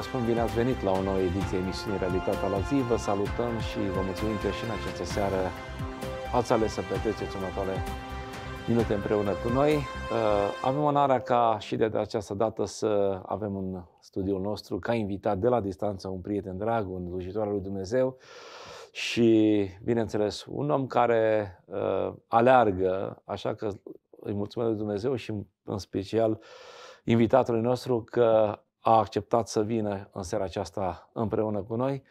vă spun bine ați venit la o nouă ediție emisiunii Realitatea la zi. Vă salutăm și vă mulțumim că și în această seară ați ales să petreceți următoare minute împreună cu noi. Uh, avem onoarea ca și de această dată să avem în studiul nostru ca invitat de la distanță un prieten drag, un slujitor al lui Dumnezeu și, bineînțeles, un om care uh, aleargă, așa că îi mulțumesc lui Dumnezeu și în special invitatului nostru că a acceptat să vină în seara aceasta împreună cu noi.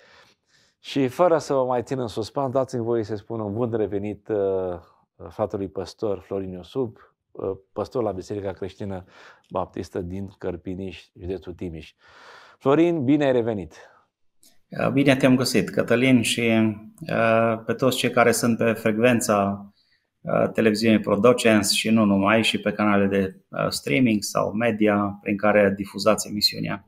Și fără să vă mai țin în suspans, dați-mi voie să spun un bun revenit uh, uh, fratelui păstor Florin Iosub, uh, păstor la Biserica Creștină Baptistă din Cărpiniș, județul Timiș. Florin, bine ai revenit! Bine te-am găsit, Cătălin, și pe toți cei care sunt pe frecvența Uh, televiziunii Producens și nu numai, și pe canale de uh, streaming sau media prin care difuzați emisiunea.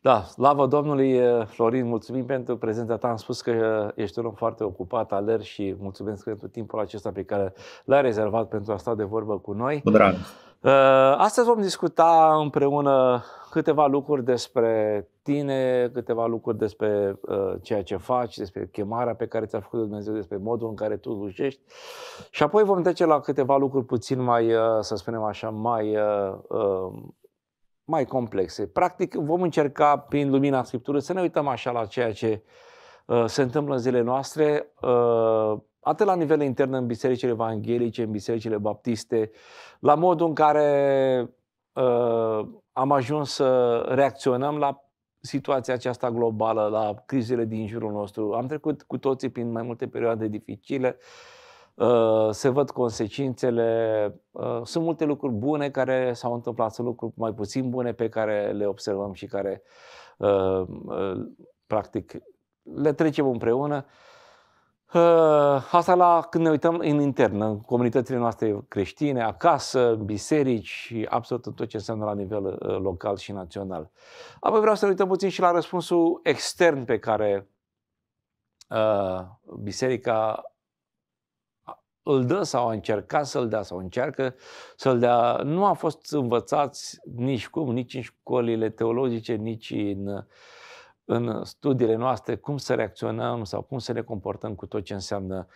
Da, slavă Domnului uh, Florin, mulțumim pentru prezența ta. Am spus că ești un om foarte ocupat, alert și mulțumesc pentru timpul acesta pe care l-ai rezervat pentru a sta de vorbă cu noi. Cu drag. Uh, astăzi vom discuta împreună câteva lucruri despre tine, câteva lucruri despre uh, ceea ce faci, despre chemarea pe care ți-a făcut Dumnezeu, despre modul în care tu slujești. și apoi vom trece la câteva lucruri puțin mai, uh, să spunem așa, mai, uh, uh, mai complexe. Practic vom încerca prin lumina Scripturii să ne uităm așa la ceea ce uh, se întâmplă în zilele noastre, atât la nivel intern în bisericile evanghelice, în bisericile baptiste, la modul în care uh, am ajuns să reacționăm la situația aceasta globală, la crizele din jurul nostru. Am trecut cu toții prin mai multe perioade dificile, uh, se văd consecințele, uh, sunt multe lucruri bune care s-au întâmplat, sunt lucruri mai puțin bune pe care le observăm și care, uh, uh practic, le trecem împreună. Ă, asta la când ne uităm în intern, în comunitățile noastre creștine, acasă, biserici, absolut tot ce înseamnă la nivel ă, local și național. Apoi vreau să ne uităm puțin și la răspunsul extern pe care uh, biserica îl dă sau a încercat să-l dea sau încearcă să-l dea. Nu a fost învățați nici cum, nici în școlile teologice, nici în uh, în studiile noastre cum să reacționăm sau cum să ne comportăm cu tot ce înseamnă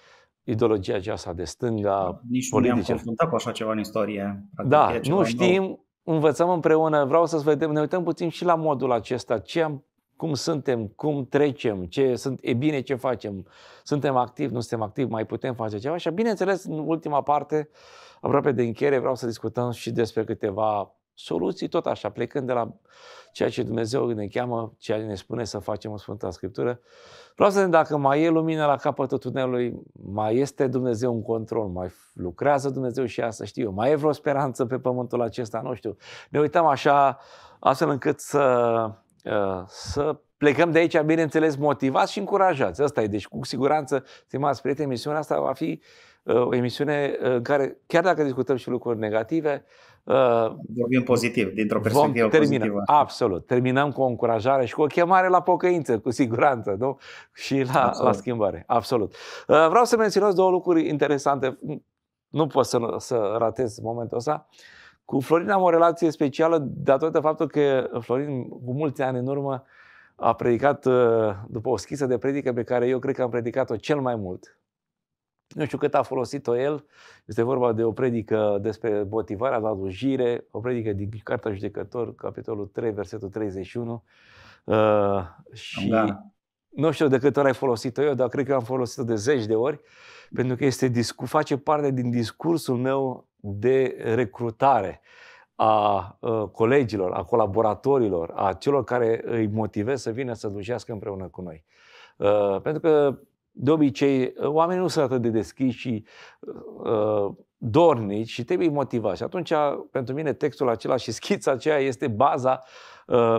ideologia aceasta de stânga. Da, nici politice. nu ne-am confruntat cu așa ceva în istorie. Da, nu știm, nou. învățăm împreună, vreau să vedem, ne uităm puțin și la modul acesta, ce am cum suntem, cum trecem, ce sunt, e bine ce facem, suntem activi, nu suntem activi, mai putem face ceva și bineînțeles în ultima parte, aproape de încheiere, vreau să discutăm și despre câteva soluții tot așa, plecând de la ceea ce Dumnezeu ne cheamă, ceea ce ne spune să facem în Sfânta Scriptură. Vreau să ne dacă mai e lumină la capătul tunelului, mai este Dumnezeu în control, mai lucrează Dumnezeu și asta știu eu, mai e vreo speranță pe pământul acesta, nu știu. Ne uităm așa, astfel încât să, ă, să plecăm de aici, bineînțeles, motivați și încurajați. Asta e, deci cu siguranță, stimați prieteni, emisiunea asta va fi ă, o emisiune ă, în care, chiar dacă discutăm și lucruri negative, Uh, Vorbim pozitiv, dintr-o perspectivă termina, pozitivă. Absolut. Terminăm cu o încurajare și cu o chemare la pocăință, cu siguranță, nu? Și la, absolut. la schimbare. Absolut. Uh, vreau să menționez două lucruri interesante. Nu pot să, să ratez momentul ăsta. Cu Florin am o relație specială datorită faptul că Florin, cu mulți ani în urmă, a predicat uh, după o schiță de predică pe care eu cred că am predicat-o cel mai mult nu știu cât a folosit-o el, este vorba de o predică despre motivarea la rugire, o predică din Cartea Judecător, capitolul 3, versetul 31. Uh, și da. nu știu de câte ori ai folosit-o eu, dar cred că am folosit-o de zeci de ori, pentru că este discu- face parte din discursul meu de recrutare a uh, colegilor, a colaboratorilor, a celor care îi motivez să vină să slujească împreună cu noi. Uh, pentru că de obicei, oamenii nu sunt atât de deschiși și uh, dornici și trebuie motivați. Și atunci, pentru mine, textul acela și schița aceea este baza uh,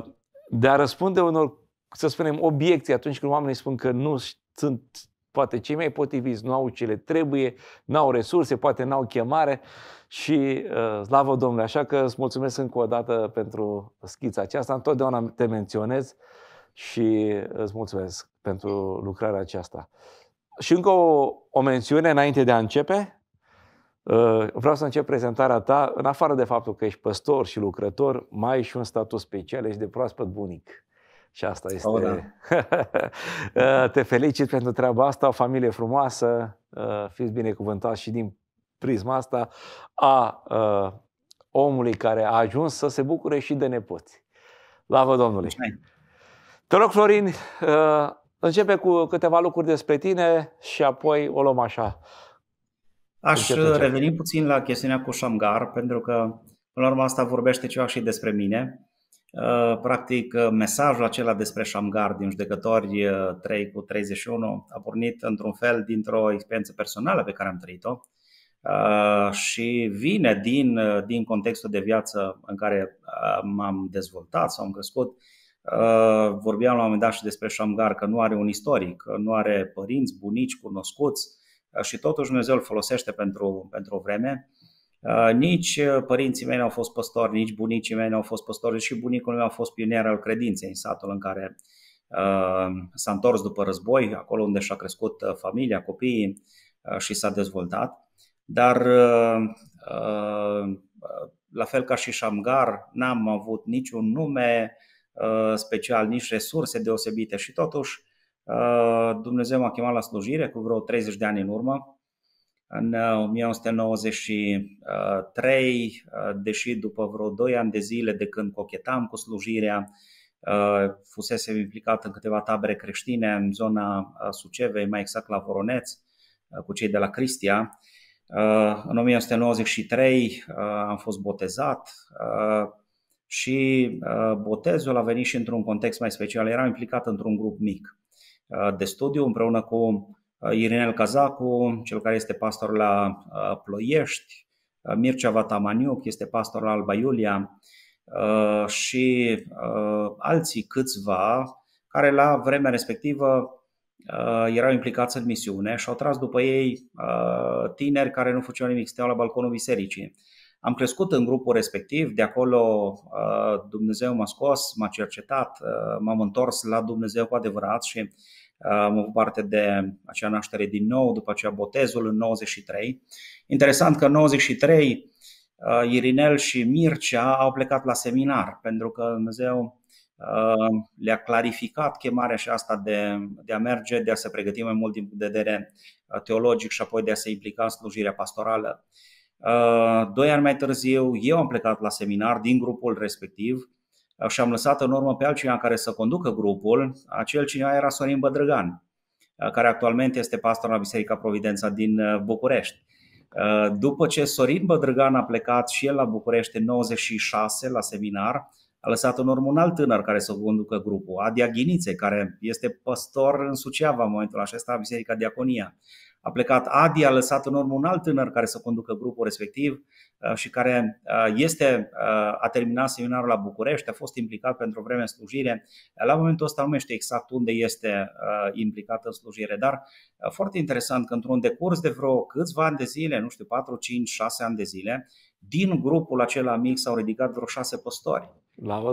de a răspunde unor, să spunem, obiecții atunci când oamenii spun că nu sunt poate cei mai potriviți, nu au ce le trebuie, nu au resurse, poate nu au chemare și uh, slavă Domnului. Așa că îți mulțumesc încă o dată pentru schița aceasta. Întotdeauna te menționez și îți mulțumesc pentru lucrarea aceasta. Și încă o, o mențiune înainte de a începe. Uh, vreau să încep prezentarea ta, în afară de faptul că ești păstor și lucrător, mai ai și un statut special, ești de proaspăt bunic. Și asta este... Oh, da. Te felicit pentru treaba asta, o familie frumoasă, uh, fiți binecuvântați și din prisma asta a omului care a ajuns să se bucure și de nepoți. Lavă Domnului! Mulțumesc. Te rog, Florin, Începe cu câteva lucruri despre tine și apoi o luăm așa. Aș încep, reveni puțin la chestiunea cu Shamgar, pentru că, în urmă, asta vorbește ceva și despre mine. Uh, practic, uh, mesajul acela despre Shamgar din judecători 3 uh, cu 31 a pornit într-un fel dintr-o experiență personală pe care am trăit-o și vine din, din contextul de viață în care m-am dezvoltat sau am crescut Uh, vorbeam la un moment dat și despre Șamgar, că nu are un istoric, că nu are părinți, bunici, cunoscuți uh, și totuși Dumnezeu îl folosește pentru, pentru o vreme. Uh, nici părinții mei nu au fost păstori, nici bunicii mei nu au fost păstori și bunicul meu a fost pionier al credinței în satul în care s-a întors după război, acolo unde și-a crescut familia, copiii și s-a dezvoltat. Dar la fel ca și Shamgar, n-am avut niciun nume, Uh, special, nici resurse deosebite și totuși uh, Dumnezeu m-a chemat la slujire cu vreo 30 de ani în urmă, în 1993, uh, deși după vreo 2 ani de zile de când cochetam cu slujirea, fusese implicat în câteva tabere creștine în zona Sucevei, mai exact la Voroneț, cu cei de la Cristia. În 1993 am fost botezat, și uh, botezul a venit și într-un context mai special. Eram implicat într-un grup mic uh, de studiu împreună cu uh, Irinel Cazacu, cel care este pastor la Ploiești, Mircea Vatamaniuc este pastor la Alba Iulia și alții câțiva care la vremea respectivă erau implicați în misiune și au tras după ei tineri care nu făceau nimic, steau la balconul bisericii am crescut în grupul respectiv, de acolo uh, Dumnezeu m-a scos, m-a cercetat, uh, m-am întors la Dumnezeu cu adevărat și uh, am avut parte de acea naștere din nou, după aceea botezul în 93. Interesant că în 93 Irinel și Mircea au plecat la seminar, pentru că Dumnezeu le-a clarificat chemarea și asta de, de a merge, de a se pregăti mai mult din punct de vedere teologic și apoi de a se implica în slujirea pastorală. Uh, doi ani mai târziu, eu am plecat la seminar din grupul respectiv uh, și am lăsat în urmă pe altcineva care să conducă grupul. Acel cineva era Sorin Bădrăgan, uh, care actualmente este pastor la Biserica Providența din București. După ce Sorin Bădrăgan a plecat și el la București în 96 la seminar, a lăsat în urmă un alt tânăr care să conducă grupul, Adia Ghinițe, care este pastor în Suceava în momentul acesta, Biserica Diaconia. A plecat Adi, a lăsat în urmă un alt tânăr care să conducă grupul respectiv uh, și care uh, este, uh, a terminat seminarul la București, a fost implicat pentru o vreme în slujire. La momentul ăsta nu mai știu exact unde este implicat în slujire, dar foarte interesant că într-un decurs de vreo câțiva ani de zile, nu știu, 4, 5, 6 ani de zile, din grupul acela mic s-au ridicat vreo șase păstori. Slavă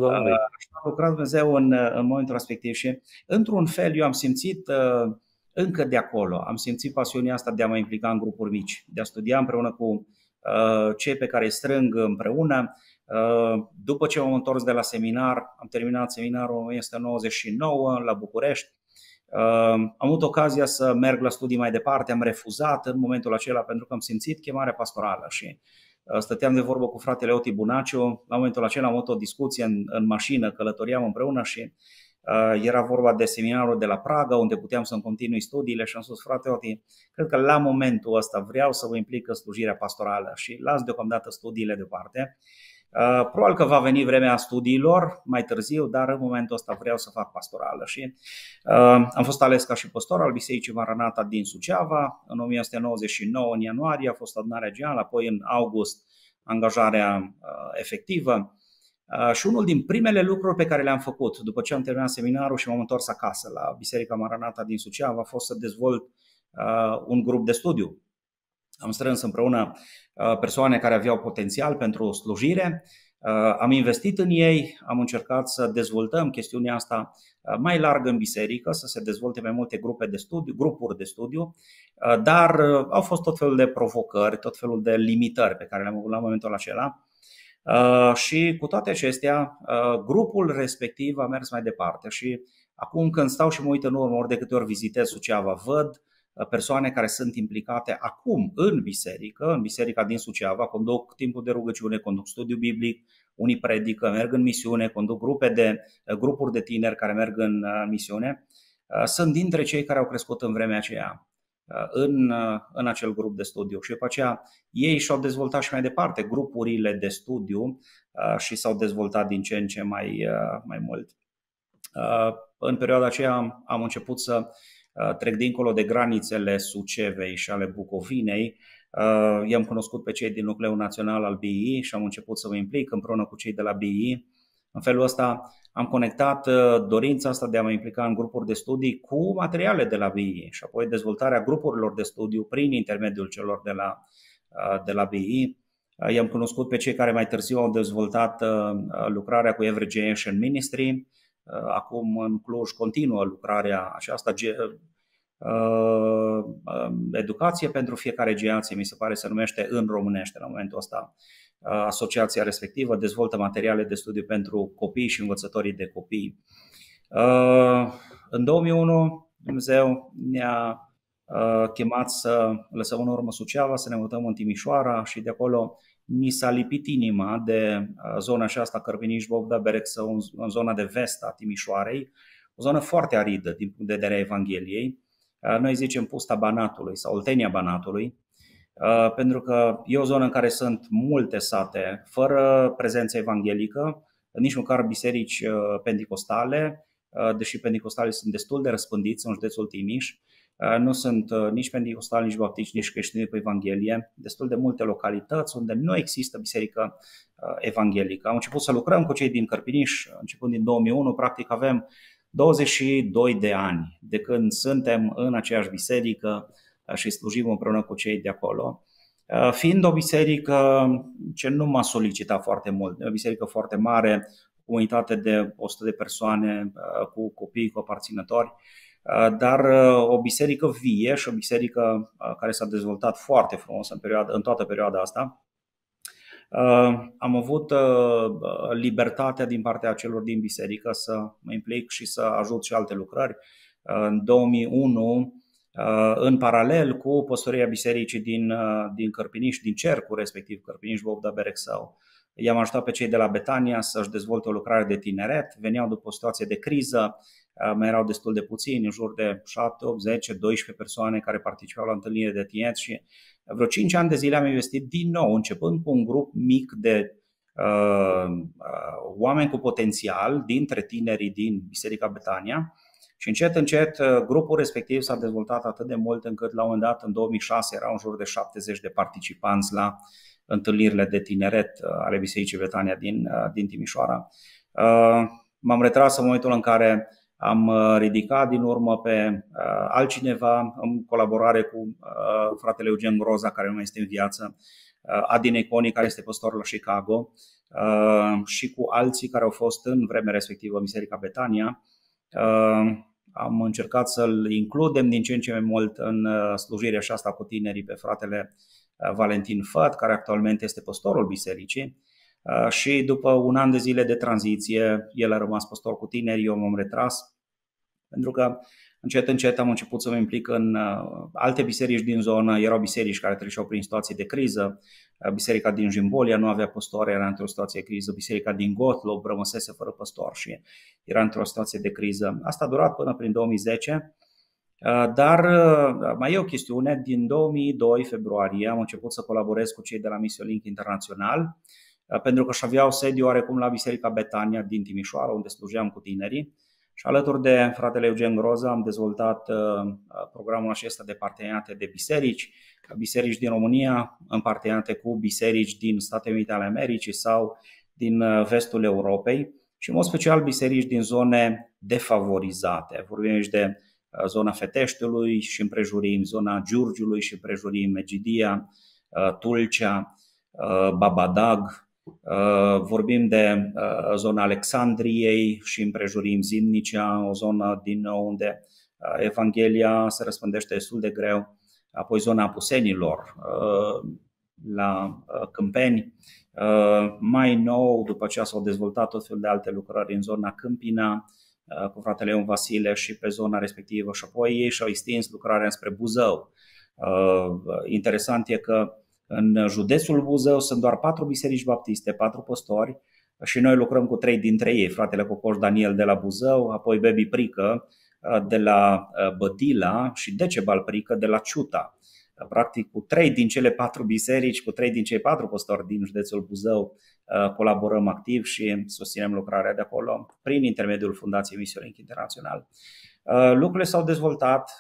Și a lucrat Dumnezeu în, în momentul respectiv și, într-un fel, eu am simțit uh, încă de acolo am simțit pasiunea asta de a mă implica în grupuri mici, de a studia împreună cu uh, cei pe care îi strâng împreună. Uh, după ce m-am întors de la seminar, am terminat seminarul în 1999 la București, uh, am avut ocazia să merg la studii mai departe, am refuzat în momentul acela pentru că am simțit chemarea pastorală și stăteam de vorbă cu fratele Oti Bunaciu, la momentul acela am avut o discuție în, în mașină, călătoriam împreună și uh, Uh, era vorba de seminarul de la Praga, unde puteam să-mi continui studiile și am spus, frate Oti, cred că la momentul ăsta vreau să vă implic în slujirea pastorală și las deocamdată studiile deoparte. Uh, probabil că va veni vremea studiilor mai târziu, dar în momentul ăsta vreau să fac pastorală și uh, am fost ales ca și pastor al Bisericii Maranata din Suceava. În 1999, în ianuarie, a fost adunarea generală, apoi în august angajarea efectivă. Și unul din primele lucruri pe care le-am făcut după ce am terminat seminarul și m-am întors acasă la Biserica Maranata din Suceava a fost să dezvolt un grup de studiu. Am strâns împreună persoane care aveau potențial pentru o slujire, am investit în ei, am încercat să dezvoltăm chestiunea asta mai larg în biserică, să se dezvolte mai multe grupe de studiu, grupuri de studiu, dar au fost tot felul de provocări, tot felul de limitări pe care le-am avut la momentul acela Uh, și cu toate acestea, uh, grupul respectiv a mers mai departe și acum când stau și mă uit în urmă, ori de câte ori vizitez Suceava, văd uh, persoane care sunt implicate acum în biserică, în biserica din Suceava, conduc timpul de rugăciune, conduc studiu biblic, unii predică, merg în misiune, conduc grupe de, grupuri de tineri care merg în misiune, sunt dintre cei care au crescut în vremea aceea în, în acel grup de studiu și după aceea ei și-au dezvoltat și mai departe grupurile de studiu și s-au dezvoltat din ce în ce mai, mai mult. În perioada aceea am început să trec dincolo de granițele Sucevei și ale Bucovinei. I-am cunoscut pe cei din Nucleul Național al BI și am început să mă implic împreună cu cei de la BI în felul ăsta am conectat uh, dorința asta de a mă implica în grupuri de studii cu materiale de la BI și apoi dezvoltarea grupurilor de studiu prin intermediul celor de la, uh, de la BI. Uh, i-am cunoscut pe cei care mai târziu au dezvoltat lucrarea cu Average Generation Ministry. Acum în Cluj continuă lucrarea aceasta. Educație pentru fiecare generație, mi se pare, se numește în românește la momentul ăsta Uh, asociația respectivă dezvoltă materiale de studiu pentru copii și învățătorii de copii. Uh, în 2001, Dumnezeu ne-a uh, chemat să lăsăm în urmă Suceava, să ne mutăm în Timișoara și de acolo mi s-a lipit inima de zona aceasta Cărviniș-Bobda Berexă, în zona de vest a Timișoarei, o zonă foarte aridă din punct de vedere a Evangheliei. Noi zicem pusta Banatului sau Oltenia Banatului, Uh, pentru că e o zonă în care sunt multe sate fără prezență evanghelică, nici măcar biserici uh, pentecostale, uh, deși pentecostalii sunt destul de răspândiți în județul Timiș, nu sunt nici pentecostali, nici baptici, nici creștini pe Evanghelie, destul de multe localități unde nu există biserică evanghelică. Am început să lucrăm cu cei din Cărpiniș, începând din 2001, practic avem 22 de ani de când suntem în aceeași biserică, Uh, și slujim împreună cu cei de acolo. Uh, fiind o biserică ce nu m-a solicitat foarte mult, o biserică foarte mare, o comunitate de 100 de persoane uh, cu copii, cu aparținători, dar o biserică vie și o biserică care s-a dezvoltat foarte frumos în, perioada, în toată perioada asta. Am avut libertatea din partea celor din biserică să mă implic și să ajut și alte lucrări. În 2001 Uh, în paralel cu păstoria bisericii din, uh, din Cărpiniș, din cercul respectiv, Cărpiniș, Bobda, Berec sau I-am ajutat pe cei de la Betania să-și dezvolte o lucrare de tineret, veneau după o situație de criză, uh, mai erau destul de puțini, în jur de 7, 8, 10, 12 persoane care participau la întâlnire de tineret și vreo 5 ani de zile am investit din nou, începând cu un grup mic de uh, uh, oameni cu potențial dintre tinerii din Biserica Betania, și încet, încet, uh, grupul respectiv s-a dezvoltat atât de mult încât la un moment dat, în 2006, erau în jur de 70 de participanți la întâlnirile de tineret uh, ale Bisericii Betania din, uh, din Timișoara. M-am retras în momentul în care am ridicat din urmă pe altcineva în colaborare cu fratele Eugen Roza, care nu mai este în viață, Adin Econi, care este păstor la Chicago, și cu alții care au fost în vremea respectivă în Biserica Betania am încercat să-l includem din ce în ce mai mult în uh, slujirea și asta cu tinerii pe fratele uh, Valentin Făt, care actualmente este pastorul bisericii. Uh, și după un an de zile de tranziție, el a rămas pastor cu tineri, eu m-am retras, pentru că încet, încet am început să mă implic în uh, alte biserici din zonă. Erau biserici care treceau prin situații de criză. Uh, biserica din Jimbolia nu avea păstoare, era într-o situație de criză. Biserica din Gotlob rămăsese fără păstor și era într-o situație de criză. Asta a durat până prin 2010. Uh, dar mai e o chestiune. Din 2002, februarie, am început să colaborez cu cei de la Missio Link Internațional, pentru că și aveau sediu oarecum la Biserica Betania din Timișoara, unde slujeam cu tinerii. Și alături de fratele Eugen Groza am dezvoltat uh, programul acesta de parteneriate de biserici, biserici din România, în parteneriate cu biserici din Statele Unite ale Americii sau din uh, vestul Europei și în mod special biserici din zone defavorizate. Vorbim aici de uh, zona Feteștiului și împrejurim, zona Giurgiului și împrejurim, Megidia, Tulcea, Babadag, Uh, vorbim de uh, zona Alexandriei și împrejurim Zimnicea, o zonă din nou unde uh, Evanghelia se răspândește destul de greu, apoi zona Apusenilor, la Câmpeni. Mai nou, după ce s-au dezvoltat tot felul de alte lucrări în zona Câmpina, cu fratele Ion Vasile și pe zona respectivă și apoi ei și-au extins lucrarea spre Buzău. Interesant e că în județul Buzău sunt doar patru biserici baptiste, patru păstori și noi lucrăm cu trei dintre ei, fratele Cocoș Daniel de la Buzău, apoi Bebi Prică uh, de la uh, Bătila și Decebal Prică de la Ciuta. Uh, practic cu trei din cele patru biserici, cu trei din cei patru păstori din județul Buzău colaborăm activ și susținem lucrarea de acolo prin intermediul Fundației Misiunii Internațional. Lucrurile s-au dezvoltat,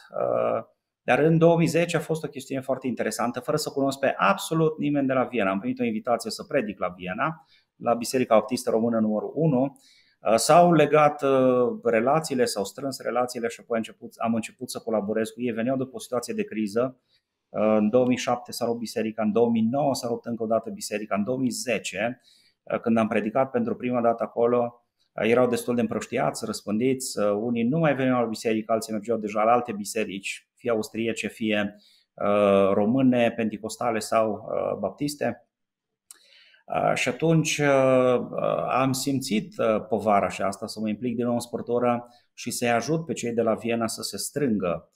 dar în 2010 a fost o chestiune foarte interesantă, fără să cunosc pe absolut nimeni de la Viena. Am primit o invitație să predic la Viena, la Biserica Baptistă Română numărul 1. Uh, s-au legat uh, relațiile, s-au strâns relațiile și apoi am început, am început să colaborez cu ei. Veneau după o situație de criză. Uh, în 2007 s-a rupt biserica, în 2009 s-a rupt încă o dată biserica, în 2010, când am predicat pentru prima dată acolo, erau destul de împrăștiați, răspândiți, unii nu mai veneau la biserică, alții mergeau deja la alte biserici fie austriece, fie uh, române, pentecostale sau uh, baptiste. Uh, și atunci am simțit povara și asta să mă implic din nou în sportoră și să-i ajut pe cei de la Viena să se strângă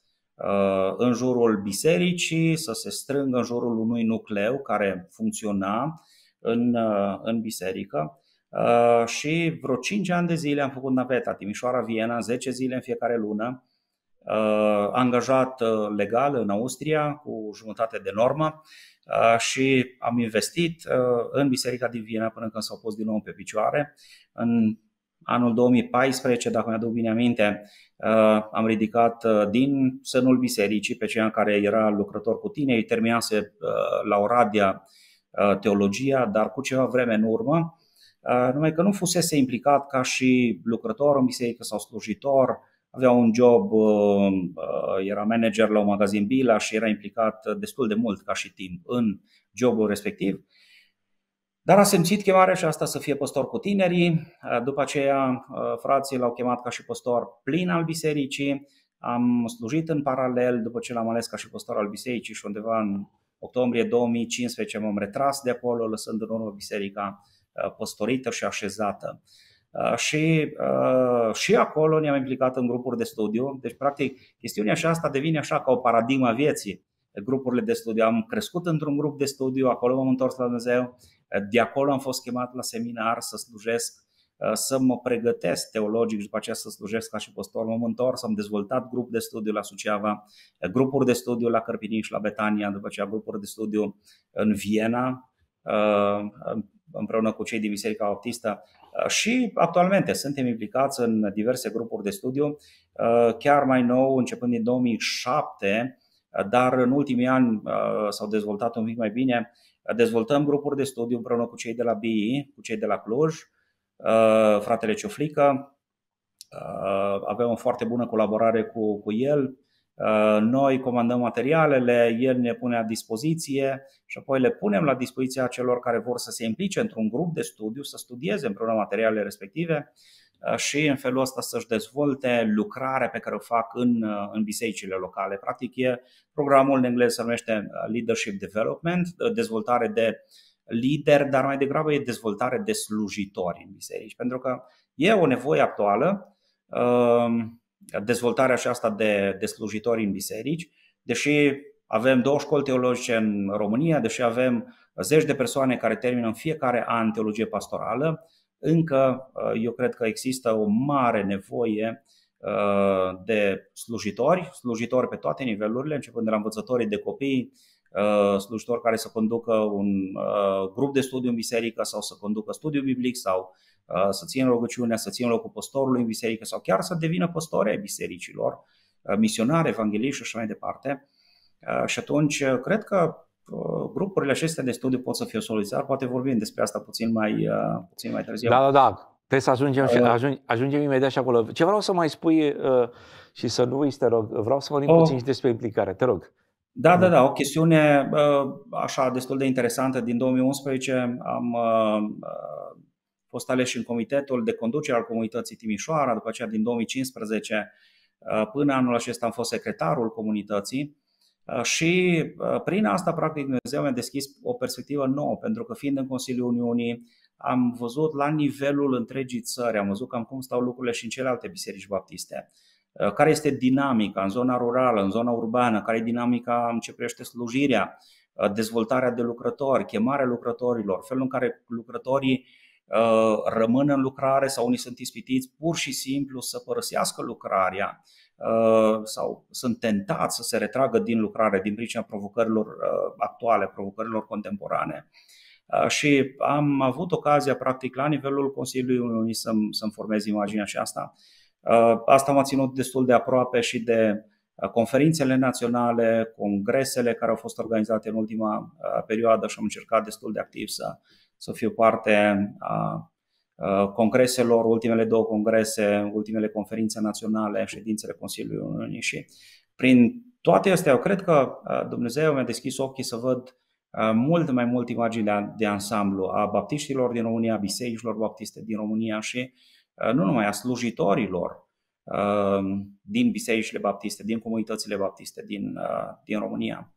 în jurul bisericii, să se strângă în jurul unui nucleu care funcționa în, în biserică. Și vreo 5 ani de zile am făcut naveta Timișoara-Viena, 10 zile în fiecare lună, Uh, angajat uh, legal în Austria cu jumătate de normă uh, și am investit în Biserica din Viena până când s-au pus din nou pe picioare. În anul 2014, dacă mi-aduc bine aminte, am ridicat din sânul bisericii pe cea care era lucrător cu tine, îi terminase la Oradia teologia, dar cu ceva vreme în urmă, numai că nu fusese implicat ca și lucrător în biserică sau slujitor, avea un job, uh, uh, era manager la un magazin Bila și era implicat uh, destul de mult ca și timp în jobul respectiv. Dar a simțit chemarea și asta să fie păstor cu tinerii. După aceea, frații l-au chemat ca și păstor plin al bisericii. Am slujit în paralel după ce l-am ales ca și păstor al bisericii și undeva în octombrie 2015 m-am retras de acolo, lăsând în urmă biserica păstorită și așezată. Uh, și, uh, și acolo ne-am implicat în grupuri de studiu. Deci, practic, chestiunea și asta devine așa ca o paradigma vieții. Grupurile de studiu. Am crescut într-un grup de studiu, acolo m-am întors la Dumnezeu, de acolo am fost chemat la seminar să slujesc, uh, să mă pregătesc teologic și după aceea să slujesc ca și postor. M-am întors, am dezvoltat grup de studiu la Suceava, grupuri de studiu la Cărpinii și la Betania, după aceea grupuri de studiu în Viena, împreună cu cei din Biserica Baptistă uh, și actualmente suntem implicați în diverse grupuri de studiu, uh, chiar mai nou, începând din 2007, uh, dar în ultimii ani s-au dezvoltat un pic mai bine. Dezvoltăm grupuri de studiu împreună cu cei de la BI, cu cei de la Cluj, fratele Cioflică. Avem o foarte bună colaborare cu, cu el, Uh, noi comandăm materialele, el ne pune la dispoziție și apoi le punem la dispoziția celor care vor să se implice într-un grup de studiu, să studieze împreună materialele respective uh, și în felul ăsta să-și dezvolte lucrarea pe care o fac în, uh, în bisericile locale. Practic, e, programul în engleză se numește Leadership Development, dezvoltare de lider, dar mai degrabă e dezvoltare de slujitori în biserici, pentru că e o nevoie actuală dezvoltarea aceasta de, de slujitori în biserici, deși avem două școli teologice în România, deși avem zeci de persoane care termină în fiecare an teologie pastorală, încă uh, eu cred că există o mare nevoie uh, de slujitori, slujitori pe toate nivelurile, începând de la învățătorii de copii, Uh, slujitor care să conducă un uh, grup de studiu în biserică sau să conducă studiu biblic sau uh, să țină rugăciunea, să țină locul păstorului în biserică sau chiar să devină păstore ai bisericilor, misionar evangeliști și așa mai departe. Și atunci, cred că grupurile acestea de studiu pot să fie o poate vorbim despre asta puțin mai, puțin mai târziu. Da, da, da. Trebuie să ajungem, și, ajung, ajungem imediat și acolo. Ce vreau să mai spui uh, și să nu uiți, te rog, vreau să vorbim oh. puțin și despre implicare, te rog. Da, da, da, o chestiune așa destul de interesantă. Din 2011 am uh, uh, fost aleși în comitetul de conducere al comunității Timișoara, după aceea din 2015 uh, până anul acesta am fost secretarul comunității și prin asta, practic, Dumnezeu mi-a deschis o perspectivă nouă, pentru că fiind în Consiliul Uniunii, am văzut la nivelul întregii țări, am văzut cam cum stau lucrurile și în celelalte biserici baptiste. Uh, care este dinamica în zona rurală, în zona urbană, care e dinamica în ce privește slujirea, uh, dezvoltarea de lucrători, chemarea lucrătorilor, felul în care lucrătorii uh, rămân în lucrare sau unii sunt ispitiți pur și simplu să părăsească lucrarea sau sunt tentați să se retragă din lucrare din pricina provocărilor actuale, provocărilor contemporane. Și am avut ocazia, practic, la nivelul Consiliului Uniunii să-mi, să formez imaginea și asta Uh, asta m-a ținut destul de aproape și de uh, conferințele naționale, congresele care au fost organizate în ultima uh, perioadă și am încercat destul de activ să, să fiu parte a congreselor, ultimele două congrese, ultimele conferințe naționale, ședințele Consiliului Uniunii și prin toate astea, eu cred că Dumnezeu mi-a deschis ochii să văd mult mai mult imaginea de ansamblu a baptiștilor din România, a bisericilor baptiste din România și uh, Uh, nu numai a slujitorilor uh, din bisericile baptiste, din comunitățile baptiste din, uh, din România.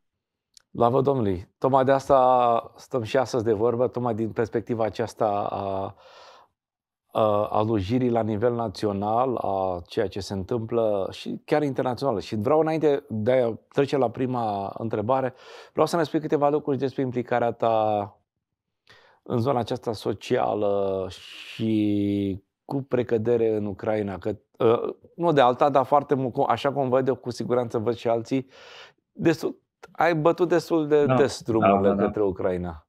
Lavă Domnului! Tocmai de asta stăm și astăzi de vorbă, tocmai din perspectiva aceasta a, a alujirii la nivel național, a ceea ce se întâmplă și chiar internațional. Și vreau înainte de a trece la prima întrebare, vreau să ne spui câteva lucruri despre implicarea ta în zona aceasta socială și cu precădere în Ucraina. Că, uh, nu de alta, dar foarte mult, așa cum văd eu, cu siguranță văd și alții, destul, ai bătut destul de da, des drumurile da, da, da. către Ucraina.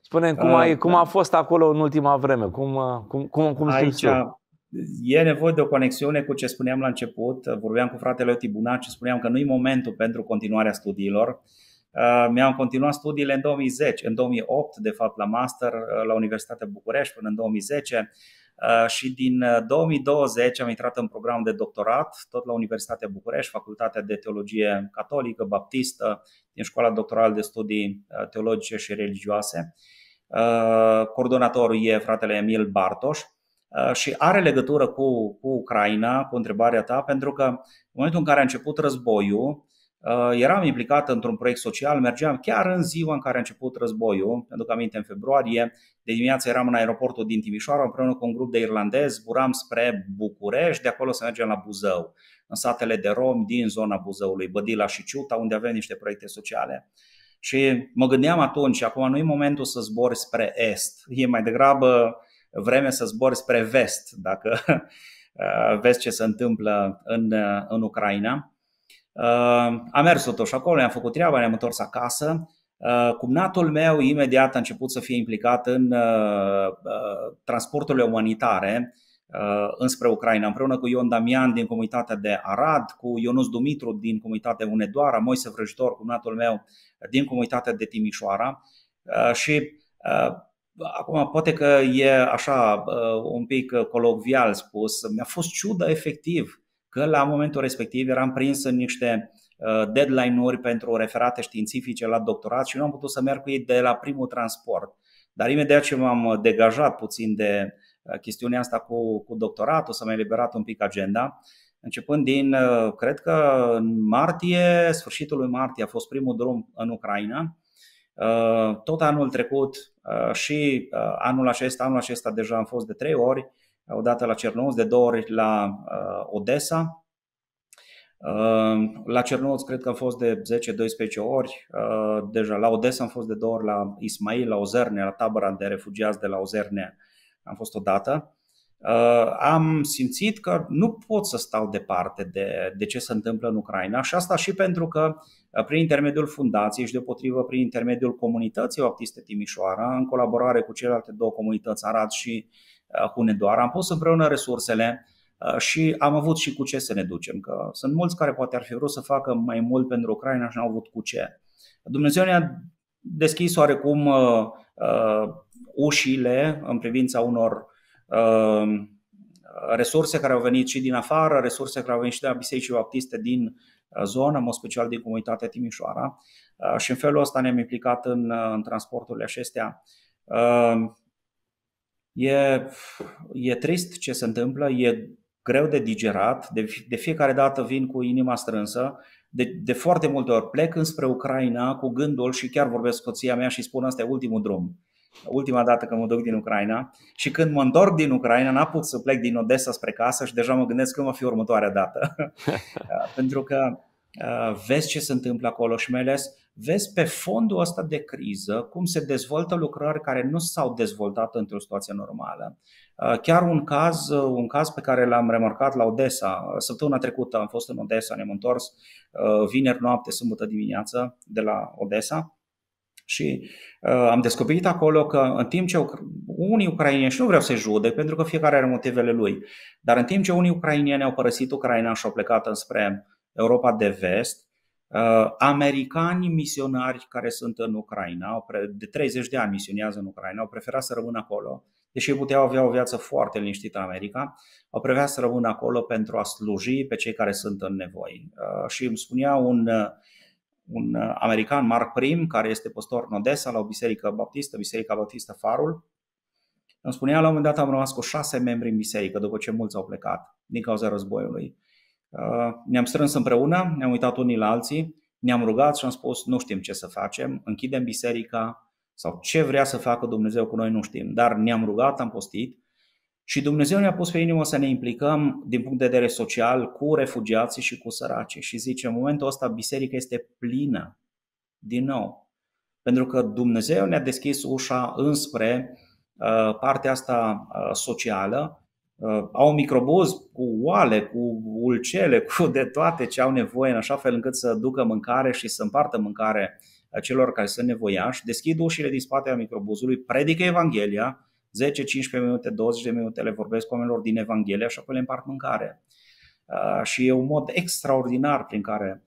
Spune-mi cum, ă, ai, uh, cum da. a fost acolo în ultima vreme, cum, ă, cum, cum, cum Aici, simți tu? E nevoie de o conexiune cu ce spuneam la început. Vorbeam cu fratele Oti și spuneam că nu-i momentul pentru continuarea studiilor. Mi-am continuat studiile în 2010, în 2008, de fapt, la master la Universitatea București până în 2010. Uh, și din 2020 uh, am intrat în program de doctorat, tot la Universitatea București, Facultatea de Teologie Catolică, Baptistă, din Școala Doctorală de Studii uh, Teologice și Religioase. Coordonatorul e fratele Emil Bartoș și are legătură cu, cu Ucraina, cu întrebarea ta, pentru că în momentul în care a început războiul, Uh, eram implicat într-un proiect social, mergeam chiar în ziua în care a început războiul, pentru că aminte în februarie, de dimineață eram în aeroportul din Timișoara împreună cu un grup de irlandezi, zburam spre București, de acolo să mergem la Buzău, în satele de romi din zona Buzăului, Bădila și Ciuta, unde avem niște proiecte sociale. Și mă gândeam atunci, acum nu e momentul să zbori spre est, e mai degrabă vreme să zbori spre vest, dacă uh, vezi ce se întâmplă în, uh, în Ucraina. Uh, Am mers totuși acolo, ne-am făcut treaba, ne-am întors acasă. Uh, cumnatul meu imediat a început să fie implicat în uh, transporturile umanitare înspre Ucraina, împreună cu Ion Damian din comunitatea de Arad, cu Ionus Dumitru din comunitatea Unedoara, Moise Vrăjitor, cumnatul meu din comunitatea de Timișoara și Acum, poate că e așa un pic colocvial spus, mi-a fost ciudă efectiv că la momentul respectiv eram prins în niște uh, deadline-uri pentru referate științifice la doctorat și nu am putut să merg cu ei de la primul transport. Dar imediat ce m-am uh, degajat puțin de uh, chestiunea asta cu, cu doctoratul, să mi-a eliberat un pic agenda, începând din, cred că în martie, sfârșitul lui martie a fost primul drum în Ucraina, tot anul trecut și anul acesta, anul acesta deja am fost de trei ori, odată la Cernăuți, de două ori la uh, Odessa. Uh, la Cernăuți cred că am fost de 10-12 ori uh, deja. La Odessa am fost de două ori la Ismail, la Ozerne, la tabăra de refugiați de la Ozerne. Am fost odată. Am simțit că nu pot să stau departe de, de ce se întâmplă în Ucraina și asta și pentru că prin intermediul fundației și deopotrivă prin intermediul comunității baptiste Timișoara, în colaborare cu celelalte două comunități, Arad și uh, Hunedoara. Uh, am pus împreună resursele uh, și am avut și cu ce să ne ducem, că sunt mulți care poate ar fi vrut să facă mai mult pentru Ucraina și n-au avut cu ce. Dumnezeu ne-a deschis oarecum uh, uh, ușile în privința unor uh, resurse care au venit și din afară, resurse care au venit și de la Bisericii Baptiste din uh, zonă, în mod special din comunitatea Timișoara. Și în felul ăsta ne-am implicat în, în transporturile acestea. E, e trist ce se întâmplă, e greu de digerat, de, de fiecare dată vin cu inima strânsă, de, de foarte multe ori plec înspre Ucraina cu gândul și chiar vorbesc cu soția mea și spun asta e ultimul drum. Ultima dată când mă duc din Ucraina și când mă întorc din Ucraina, n putut să plec din Odessa spre casă și deja mă gândesc când va fi următoarea dată. Pentru că Uh, vezi ce se întâmplă acolo și mai ales vezi pe fondul ăsta de criză cum se dezvoltă lucrări care nu s-au dezvoltat într-o situație normală. Uh, chiar un caz, uh, un caz pe care l-am remarcat la Odessa, săptămâna trecută am fost în Odessa, ne-am întors vineri noapte, sâmbătă dimineață de la Odessa și am descoperit acolo că în timp ce unii ucrainieni, și nu vreau să-i judec pentru că fiecare are motivele lui, dar în timp ce unii ucrainieni au părăsit Ucraina și au plecat înspre Europa de Vest, uh, americani misionari care sunt în Ucraina, de 30 de ani misionează în Ucraina, au preferat să rămână acolo, deși puteau avea o viață foarte liniștită în America, au preferat să rămână acolo pentru a sluji pe cei care sunt în nevoi. Uh, și îmi spunea un, uh, un american, Mark Prim, care este postor în Odessa la o biserică baptistă, Biserica Baptistă Farul, îmi spunea la un moment dat am rămas cu șase membri în biserică după ce mulți au plecat din cauza războiului. Uh, ne-am strâns împreună, ne-am uitat unii la alții, ne-am rugat și am spus nu știm ce să facem, închidem biserica sau ce vrea să facă Dumnezeu cu noi nu știm, dar ne-am rugat, am postit și Dumnezeu ne-a pus pe inimă să ne implicăm din punct de vedere social cu refugiații și cu săraci. și zice în momentul ăsta biserica este plină din nou, pentru că Dumnezeu ne-a deschis ușa înspre uh, partea asta uh, socială Uh, au microboz cu oale, cu ulcele, cu de toate ce au nevoie, în așa fel încât să ducă mâncare și să împartă mâncare uh, celor care sunt nevoiași, deschid ușile din spatele microbuzului, predică Evanghelia, 10, 15 minute, 20 de minute le vorbesc cu oamenilor din Evanghelia și apoi le împart mâncare. Uh, și e un mod extraordinar prin care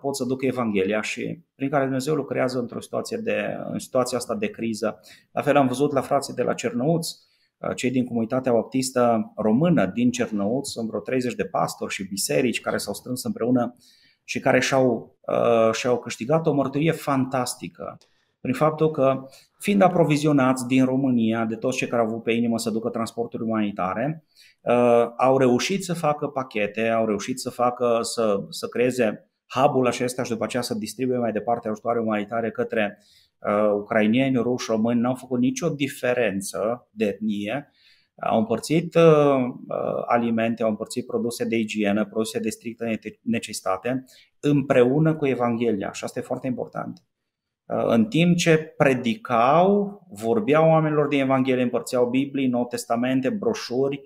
pot să duc Evanghelia și prin care Dumnezeu lucrează într-o situație de, în situația asta de criză. La fel am văzut la frații de la Cernăuți, Uh, cei din comunitatea baptistă română din Cernăuț, sunt vreo 30 de pastori și biserici care s-au strâns împreună și care și-au, uh, și-au câștigat o mărturie fantastică prin faptul că, fiind aprovizionați din România de toți cei care au avut pe inimă să ducă transporturi umanitare, uh, au reușit să facă pachete, au reușit să facă să, să creeze hub-ul acesta și după aceea să distribuie mai departe ajutoare umanitare către Uh, ucrainieni, ruși, români, n-au făcut nicio diferență de etnie. Au împărțit uh, uh, alimente, au împărțit produse de igienă, produse de strictă necesitate, împreună cu Evanghelia. Și asta e foarte important. În timp ce predicau, vorbeau oamenilor din Evanghelie, împărțeau Biblii, Nou Testamente, broșuri,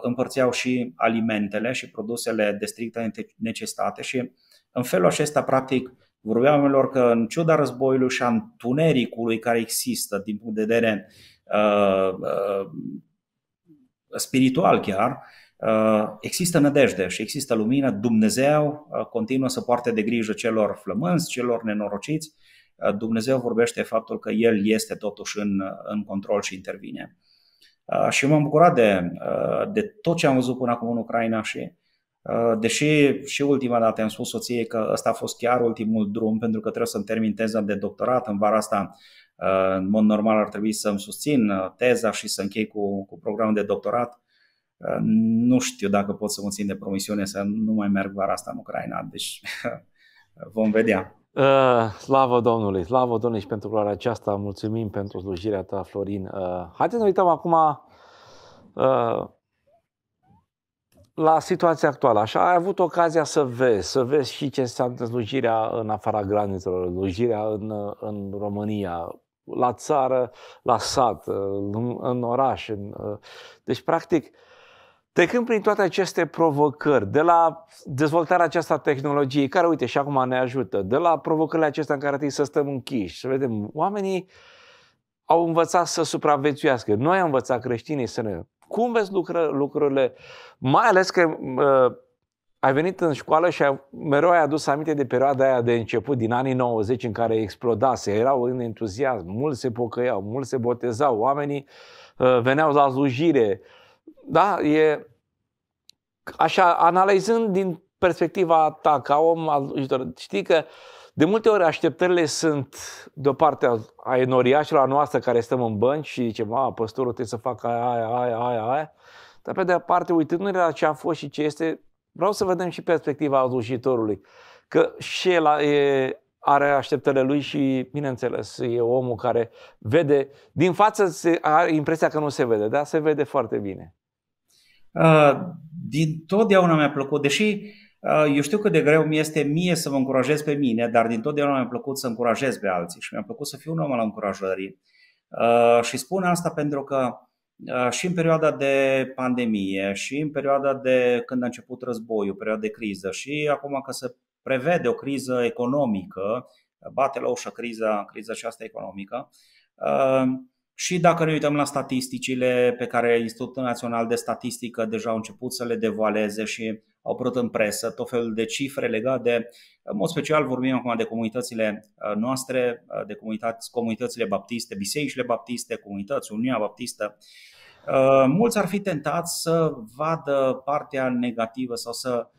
împărțeau și alimentele și produsele de strictă necesitate și în felul acesta, practic, Vorbeam oamenilor că în ciuda războiului și a întunericului care există din punct de vedere uh, uh, spiritual chiar, uh, există nădejde și există lumină. Dumnezeu uh, continuă să poarte de grijă celor flămânzi, celor nenorociți. Uh, Dumnezeu vorbește faptul că El este totuși în, în control și intervine. și m-am bucurat de, de tot ce am văzut până acum în Ucraina și Uh, deși și ultima dată am spus soției că ăsta a fost chiar ultimul drum pentru că trebuie să-mi termin teza de doctorat în vara asta uh, în mod normal ar trebui să-mi susțin uh, teza și să închei cu, cu programul de doctorat. Nu știu dacă pot să mă țin de promisiune să nu mai merg vara asta în Ucraina, deci vom vedea. Uh, slavă Domnului, slavă Domnului și pentru gloria aceasta, mulțumim pentru slujirea ta, Florin. Uh, haideți să ne uităm acum uh, la situația actuală, așa, ai avut ocazia să vezi, să vezi și ce înseamnă slujirea în afara granițelor, slujirea în, în România, la țară, la sat, în, în oraș. În, deci, practic, trecând prin toate aceste provocări, de la dezvoltarea aceasta a tehnologiei, care, uite, și acum ne ajută, de la provocările acestea în care trebuie să stăm închiși, să vedem, oamenii au învățat să supraviețuiască. Noi am învățat creștinii să ne cum vezi lucră, lucrurile? Mai ales că uh, ai venit în școală și ai, mereu ai adus aminte de perioada aia de început din anii 90 în care explodase, erau în entuziasm, mulți se pocăiau, mulți se botezau, oamenii uh, veneau la slujire. Da, e așa, analizând din perspectiva ta ca om, știi că uh, de multe ori așteptările sunt de o parte a enoriașilor noastră care stăm în bănci și zicem, a, păstorul trebuie să facă aia, aia, aia, aia, aia. Dar pe de altă parte, uitându-ne la ce a fost și ce este, vreau să vedem și perspectiva slujitorului. Că și el e, are așteptările lui și, bineînțeles, e omul care vede, din față se, are impresia că nu se vede, dar se vede foarte bine. Uh, din totdeauna mi-a plăcut, deși Uh, eu știu cât de greu mi este mie să mă încurajez pe mine, dar din totdeauna mi-a plăcut să încurajez pe alții și mi-a plăcut să fiu un om al încurajării. Uh, și spun asta pentru că uh, și în perioada de pandemie, și în perioada de când a început războiul, perioada de criză, și acum că se prevede o criză economică, bate la ușă criza, criza aceasta economică, și dacă ne uităm la statisticile pe care Institutul Național de Statistică deja au început să le devoaleze și au apărut în presă tot felul de cifre legate de, în mod special vorbim acum de comunitățile uh, noastre, uh, de comunități, comunitățile baptiste, bisericile baptiste, comunități, Uniunea Baptistă, uh, mulți ar fi tentați să vadă partea negativă sau să,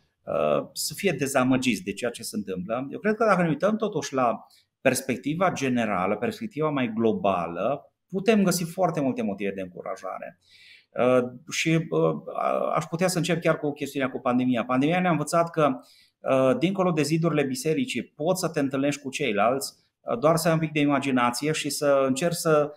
să fie dezamăgiți de ceea ce se întâmplă. Eu cred că dacă ne uităm totuși la perspectiva generală, perspectiva mai globală, putem găsi foarte multe motive de încurajare. Uh, și uh, aș putea să încep chiar cu chestiunea cu pandemia. Pandemia ne-a învățat că, uh, dincolo de zidurile bisericii, poți să te întâlnești cu ceilalți, doar să ai un pic de imaginație și să încerci să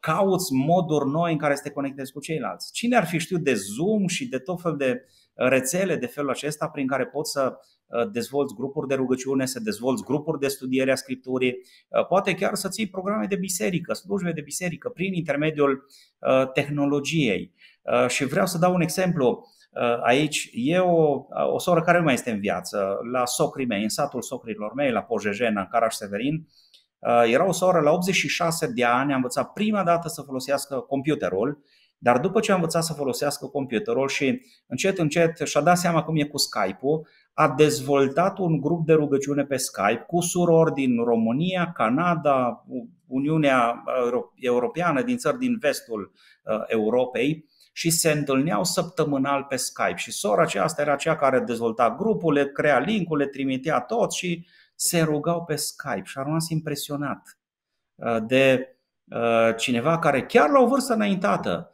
cauți moduri noi în care să te conectezi cu ceilalți. Cine ar fi știut de Zoom și de tot fel de rețele de felul acesta prin care poți să Uh, dezvolți grupuri de rugăciune, să dezvolți grupuri de studiere a Scripturii, uh, poate chiar să ții programe de biserică, slujbe de biserică prin intermediul uh, tehnologiei. Și vreau să dau un exemplu aici. E o, o soră care nu mai este în viață, la socrii mei, în satul socrilor mei, la Pojejena, în Caraș Severin, era o soră la 86 de ani, a învățat prima dată să folosească computerul, dar după ce a învățat să folosească computerul și încet, încet și-a dat seama cum e cu Skype-ul, a dezvoltat un grup de rugăciune pe Skype cu surori din România, Canada, Uniunea Europeană, din țări din vestul uh, Europei și se întâlneau săptămânal pe Skype. Și sora aceasta era cea care dezvolta grupul, le crea link le trimitea tot și se rugau pe Skype. Și a rămas impresionat uh, de uh, cineva care chiar la o vârstă înaintată,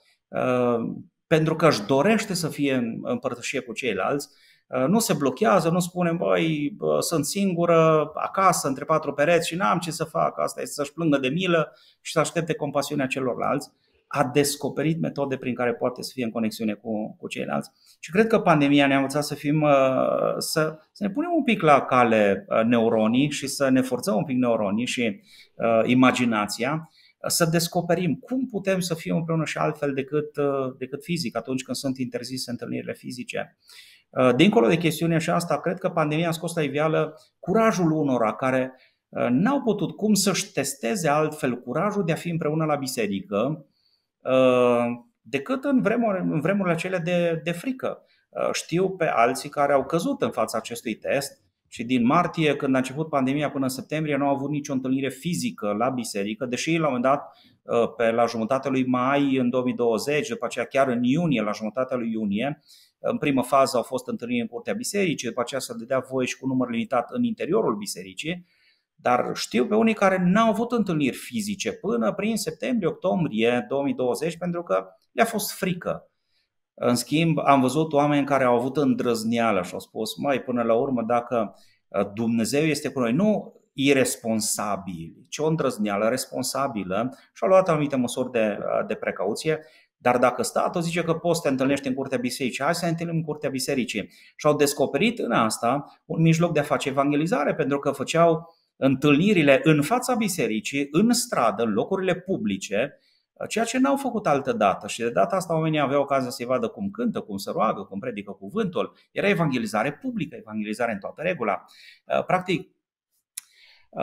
pentru că își dorește să fie în împărtășie cu ceilalți, Uh, nu se blochează, nu spune, băi, sunt singură, acasă, între patru pereți și n-am ce să fac, asta este să-și plângă de milă și să aștepte compasiunea celorlalți. A descoperit metode prin care poate să fie în conexiune cu, cu ceilalți. Și cred că pandemia ne-a învățat să fim, uh, să, să ne punem un pic la cale uh, neuronii și să ne forțăm un pic neuronii și uh, imaginația să descoperim cum putem să fim împreună și altfel decât, decât fizic atunci când sunt interzise întâlnirile fizice. Uh, Uh, dincolo de chestiunea și asta, cred că pandemia a scos la iveală curajul unora care uh, n-au putut cum să-și testeze altfel curajul de a fi împreună la biserică uh, decât în, vremuri, în vremurile acelea de, de frică. Știu pe alții care au căzut în fața acestui test și din martie, când a început pandemia, până în septembrie, nu au avut nicio întâlnire fizică la biserică, deși la un moment dat, pe la jumătatea lui mai în 2020, după aceea chiar în iunie, la jumătatea lui iunie, în primă fază au fost întâlniri în curtea bisericii, după aceea se dădea voie și cu număr limitat în interiorul bisericii, dar știu pe unii care n-au avut întâlniri fizice până prin septembrie-octombrie 2020 pentru că le-a fost frică. În schimb, am văzut oameni care au avut îndrăzneală și au spus, mai până la urmă, dacă ă, Dumnezeu este cu noi, nu irresponsabili, ci o îndrăzneală responsabilă și au luat anumite măsuri de, ă, de precauție dar dacă statul zice că poți să te întâlnești în curtea bisericii, hai să ne întâlnim în curtea bisericii. Și au descoperit în asta un mijloc de a face evangelizare, pentru că făceau întâlnirile în fața bisericii, în stradă, în locurile publice, ceea ce n-au făcut altă dată. Și de data asta oamenii aveau ocazia să-i vadă cum cântă, cum se roagă, cum predică cuvântul. Era evangelizare publică, evangelizare în toată regula. Practic,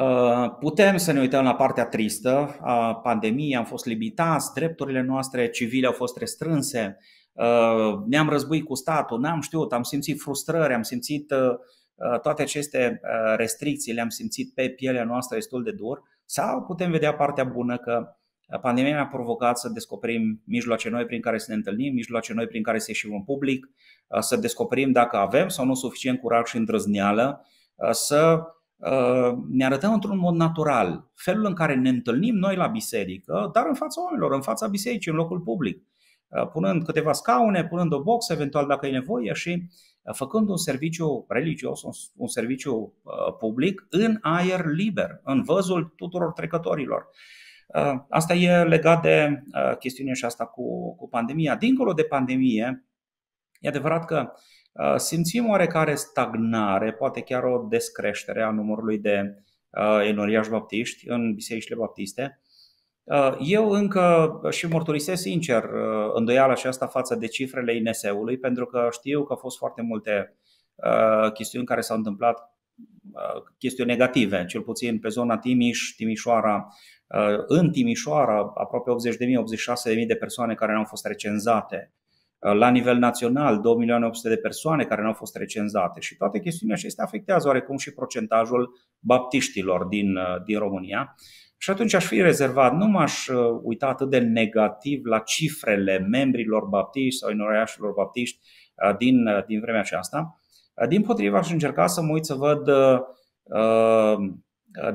Uh, putem să ne uităm la partea tristă a pandemiei, am fost limitați, drepturile noastre civile au fost restrânse, uh, ne-am războit cu statul, n-am știut, am simțit frustrări, am simțit uh, toate aceste restricții, le-am simțit pe pielea noastră destul de dur, sau putem vedea partea bună că Pandemia ne-a provocat să descoperim mijloace noi prin care să ne întâlnim, mijloace noi prin care să ieșim în public, să descoperim dacă avem sau nu suficient curaj și îndrăzneală, să Uh, ne arătăm într-un mod natural felul în care ne întâlnim noi la biserică, dar în fața oamenilor, în fața bisericii, în locul public, uh, punând câteva scaune, punând o box, eventual dacă e nevoie și uh, făcând un serviciu religios, un, serviciu public în aer liber, în văzul tuturor trecătorilor. Asta e legat de chestiunea și asta cu, cu pandemia. Dincolo de pandemie, e adevărat că Uh, simțim oarecare stagnare, poate chiar o descreștere a numărului de uh, enoriași baptiști în bisericile baptiste. Uh, eu încă și mărturisesc sincer îndoiala aceasta față de cifrele INS-ului, pentru că știu că au fost foarte multe chestiuni care s-au întâmplat chestiuni negative, cel puțin pe zona Timiș, Timișoara. În Timișoara, aproape 80.000-86.000 de persoane care nu au fost recenzate Uh, la nivel național 2 milioane 800 de persoane care nu au fost recenzate și toate chestiunile acestea afectează oarecum și procentajul baptiștilor din, uh, din România. Și atunci aș fi rezervat, nu m-aș uh, uita atât de negativ la cifrele membrilor baptiști sau inoriașilor baptiști din, din vremea aceasta. Din potriva, aș încerca să mă uit să văd uh,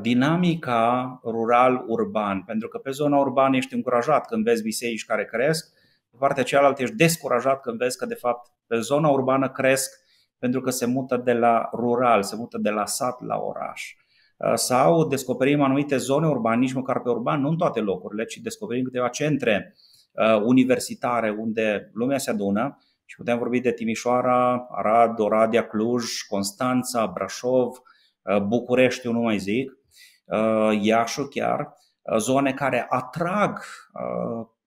dinamica rural-urban, pentru că pe zona urbană ești încurajat când vezi biserici care cresc, pe partea cealaltă ești descurajat când vezi că de fapt pe zona urbană cresc pentru că se mută de la rural, se mută de la sat la oraș. Uh, sau descoperim anumite zone urbane, nici măcar pe urban, nu în toate locurile, ci descoperim câteva centre uh, universitare unde lumea se adună și putem vorbi de Timișoara, Arad, Oradea, Cluj, Constanța, Brașov, uh, București, eu nu mai zic, Iașu chiar, zone care atrag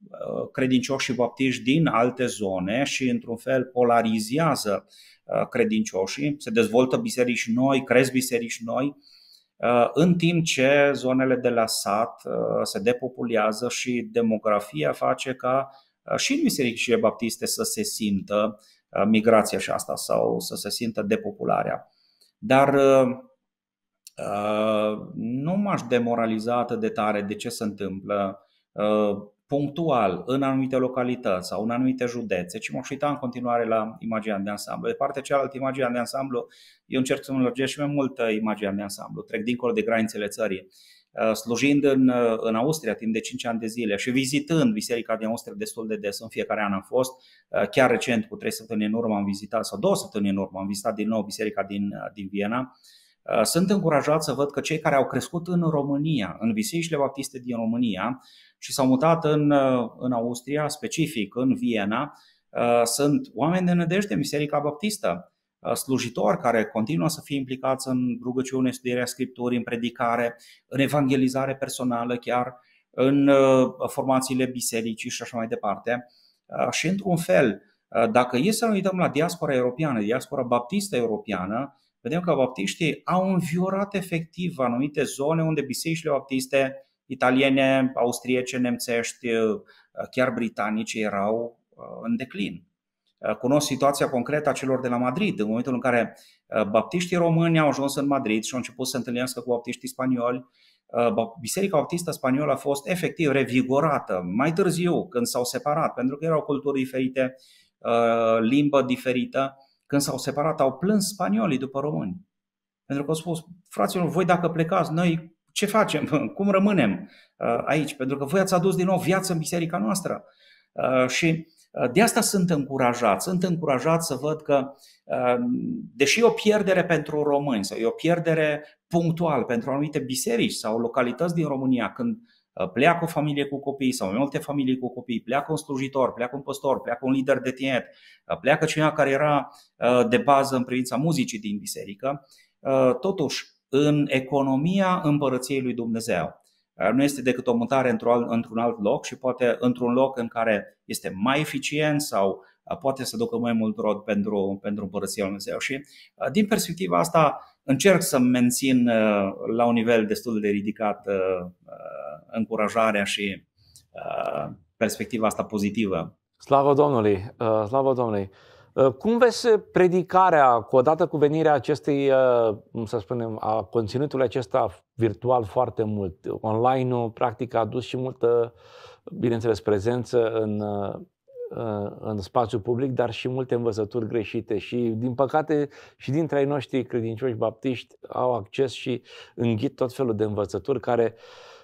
Uh, credincioși și baptiști din alte zone și într-un fel polarizează uh, credincioșii, se dezvoltă biserici noi, cresc biserici noi, uh, în timp ce zonele de la sat se depopulează și demografia face ca și în bisericile baptiste să se simtă migrația și asta sau să se simtă depopularea. Dar nu m-aș demoraliza atât de tare de ce se întâmplă punctual în anumite localități sau în anumite județe, ci mă aș uita în continuare la imaginea de ansamblu. De partea cealaltă, imaginea de ansamblu, eu încerc să mă lărgesc și mai mult imaginea de ansamblu, trec dincolo de granițele țării. Uh, slujind în, uh, în Austria timp de 5 ani de zile și vizitând Biserica din Austria destul de des, în fiecare an am fost, uh, chiar recent, cu 3 săptămâni în urmă am vizitat, sau 2 săptămâni în urmă am vizitat din nou Biserica din, din Viena, Uh, sunt încurajat să văd că cei care au crescut în România, în bisericile baptiste din România și s-au mutat în, uh, în Austria, specific în Viena, uh, sunt oameni de nădejde, Biserica Baptistă, slujitori care continuă să fie implicați în rugăciune, studierea Scripturii, în predicare, în evangelizare personală chiar, în formațiile bisericii și așa mai departe. Și într-un fel, dacă e să ne uităm la diaspora europeană, diaspora baptistă europeană, vedem că baptiștii au înviorat efectiv anumite zone unde bisericile baptiste italiene, austriece, nemțești, eh, chiar britanice erau eh, în declin. Eh, cunosc situația concretă a celor de la Madrid, în momentul în care baptiștii români au ajuns în Madrid și au început să se întâlnească cu baptiștii spanioli, Biserica Baptistă Spaniolă a fost efectiv revigorată mai târziu, când s-au separat, pentru că erau culturi diferite, limbă diferită când s-au separat, au plâns spaniolii după români. Pentru că au spus, fraților, voi dacă plecați, noi ce facem? Cum rămânem uh, aici? Pentru că voi ați adus din nou viață în biserica noastră. Uh, și uh, de asta sunt încurajat. Sunt încurajat să văd că, deși e o pierdere pentru români sau e o pierdere punctual pentru anumite biserici sau localități din România, când Uh, pleacă o familie cu copii sau mai multe familii cu copii, pleacă un slujitor, pleacă un păstor, pleacă un lider de tinet, uh, pleacă cineva care era uh, de bază în privința muzicii din biserică, totuși în economia împărăției lui Dumnezeu. Nu este decât o mutare într-un alt loc și poate într-un loc în care este mai eficient sau poate să ducă mai mult rod pentru, pentru împărăția lui Dumnezeu. Și din perspectiva asta, Încerc să mențin uh, la un nivel destul de ridicat uh, uh, încurajarea și perspectiva asta pozitivă. Slavă Domnului! Slavă Domnului! Cum vezi predicarea cu odată cu venirea acestei, să spunem, a conținutului acesta virtual foarte mult? Online-ul practic a adus și multă, bineînțeles, prezență în Uh, în spațiu public, dar și multe învățături greșite și, din păcate, și dintre ai noștri credincioși baptiști au acces și înghit tot felul de învățături care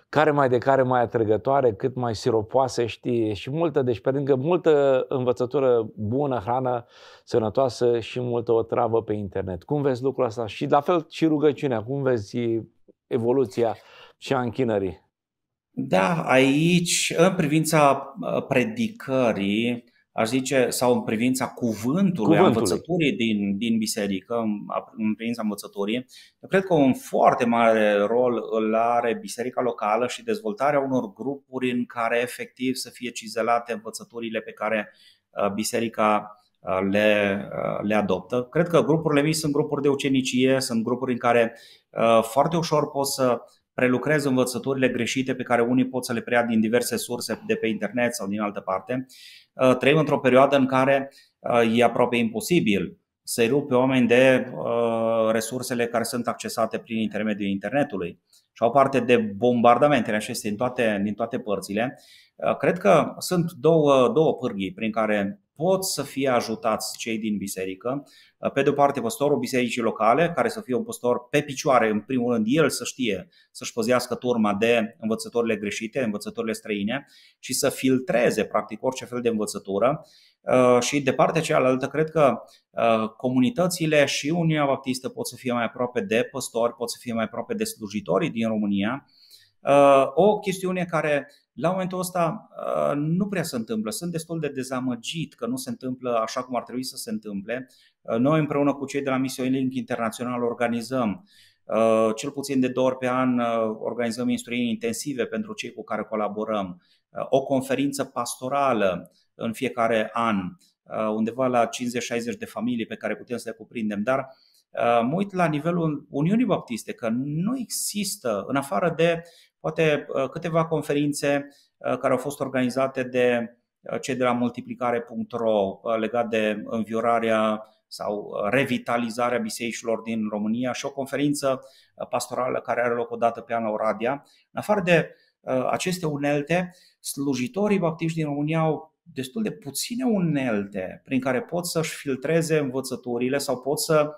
care mai de care mai atrăgătoare, cât mai siropoase, știi, și multă, deci pe lângă multă învățătură bună, hrană sănătoasă și multă o travă pe internet. Cum vezi lucrul ăsta? Și la fel și rugăciunea, cum vezi evoluția și a închinării? Da, aici, în privința ă, predicării, aș zice, sau în privința cuvântului, cuvântului. a învățăturii din, din biserică, în privința învățăturii, eu cred că un foarte mare rol îl are biserica locală și dezvoltarea unor grupuri în care efectiv să fie cizelate învățăturile pe care ă, biserica ă, le, le adoptă. Cred că grupurile mici sunt grupuri de ucenicie, sunt grupuri în care foarte ușor poți să prelucrez învățăturile greșite pe care unii pot să le preia din diverse surse de pe internet sau din altă parte. Uh, trăim într-o perioadă în care uh, e aproape imposibil să-i rupe oameni de uh, resursele care sunt accesate prin intermediul internetului și au parte de bombardamentele acestea din toate, din toate părțile. Cred că sunt două, două pârghii prin care pot să fie ajutați cei din biserică. Pe de o parte, păstorul bisericii locale, care să fie un păstor pe picioare, în primul rând, el să știe să-și păzească turma de învățătorile greșite, învățătorile străine și să filtreze, practic, orice fel de învățătură. Uh, și de partea cealaltă, cred că uh, comunitățile și Uniunea Baptistă pot să fie mai aproape de păstori, pot să fie mai aproape de slujitorii din România, uh, o chestiune care la momentul ăsta uh, nu prea se întâmplă. Sunt destul de dezamăgit că nu se întâmplă așa cum ar trebui să se întâmple. Uh, noi împreună cu cei de la Mission Link Internațional organizăm uh, cel puțin de două ori pe an organizăm instruiri intensive pentru cei cu care colaborăm, o conferință pastorală în fiecare an, undeva la 50-60 de familii pe care putem să le cuprindem, dar mă uit la nivelul Uniunii Baptiste că nu există, în afară de uh, poate uh, câteva conferințe uh, care au fost organizate de uh, cei de la multiplicare.ro legat de înviorarea sau revitalizarea bisericilor din România și o conferință pastorală care are loc o dată pe an la Oradea. În afară de aceste unelte, slujitorii baptiști din România au destul de puține unelte prin care pot să-și filtreze învățăturile sau pot să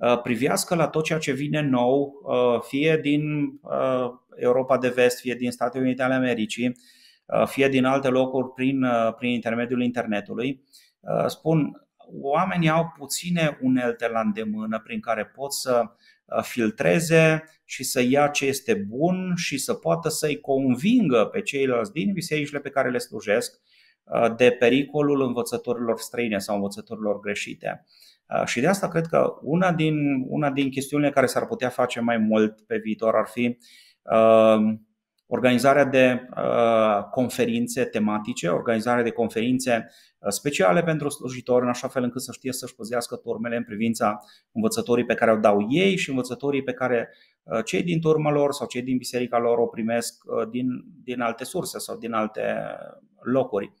Uh, privească la tot ceea ce vine nou, uh, fie din uh, Europa de Vest, fie din Statele Unite ale Americii, fie din alte locuri prin, prin intermediul internetului. Spun, oamenii au puține unelte la îndemână prin care pot să filtreze și să ia ce este bun și să poată să-i convingă pe ceilalți din bisericile pe care le slujesc de pericolul învățătorilor străine sau învățătorilor greșite. Ah, și de asta cred că una din, una din chestiunile care s-ar putea face mai mult pe viitor ar fi ah, organizarea de ah, conferințe tematice, organizarea de conferințe speciale pentru slujitori, în așa fel încât să știe să-și păzească turmele în privința învățătorii pe care o dau ei și învățătorii pe care cei din turma lor sau cei din biserica lor o primesc din, din alte surse sau din alte locuri.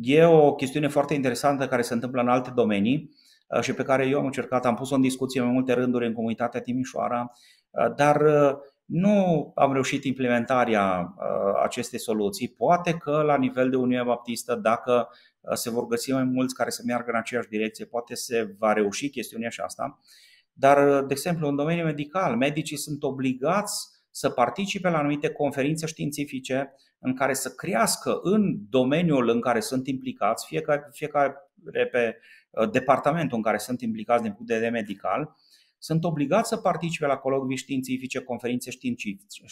E o chestiune foarte interesantă care se întâmplă în alte domenii uh, și pe care eu am încercat, am pus-o în discuție mai multe rânduri în comunitatea Timișoara, uh, dar uh, nu am reușit implementarea acestei soluții. Poate că la nivel de Uniunea Baptistă, dacă se vor găsi mai mulți care să meargă în aceeași direcție, poate se va reuși chestiunea și asta. Dar, de exemplu, în domeniul medical, medicii sunt obligați să participe la anumite conferințe științifice în care să crească în domeniul în care sunt implicați, fiecare, fiecare pe uh, departamentul în care sunt implicați din punct de vedere medical, sunt obligați să participe la colocvii științifice, conferințe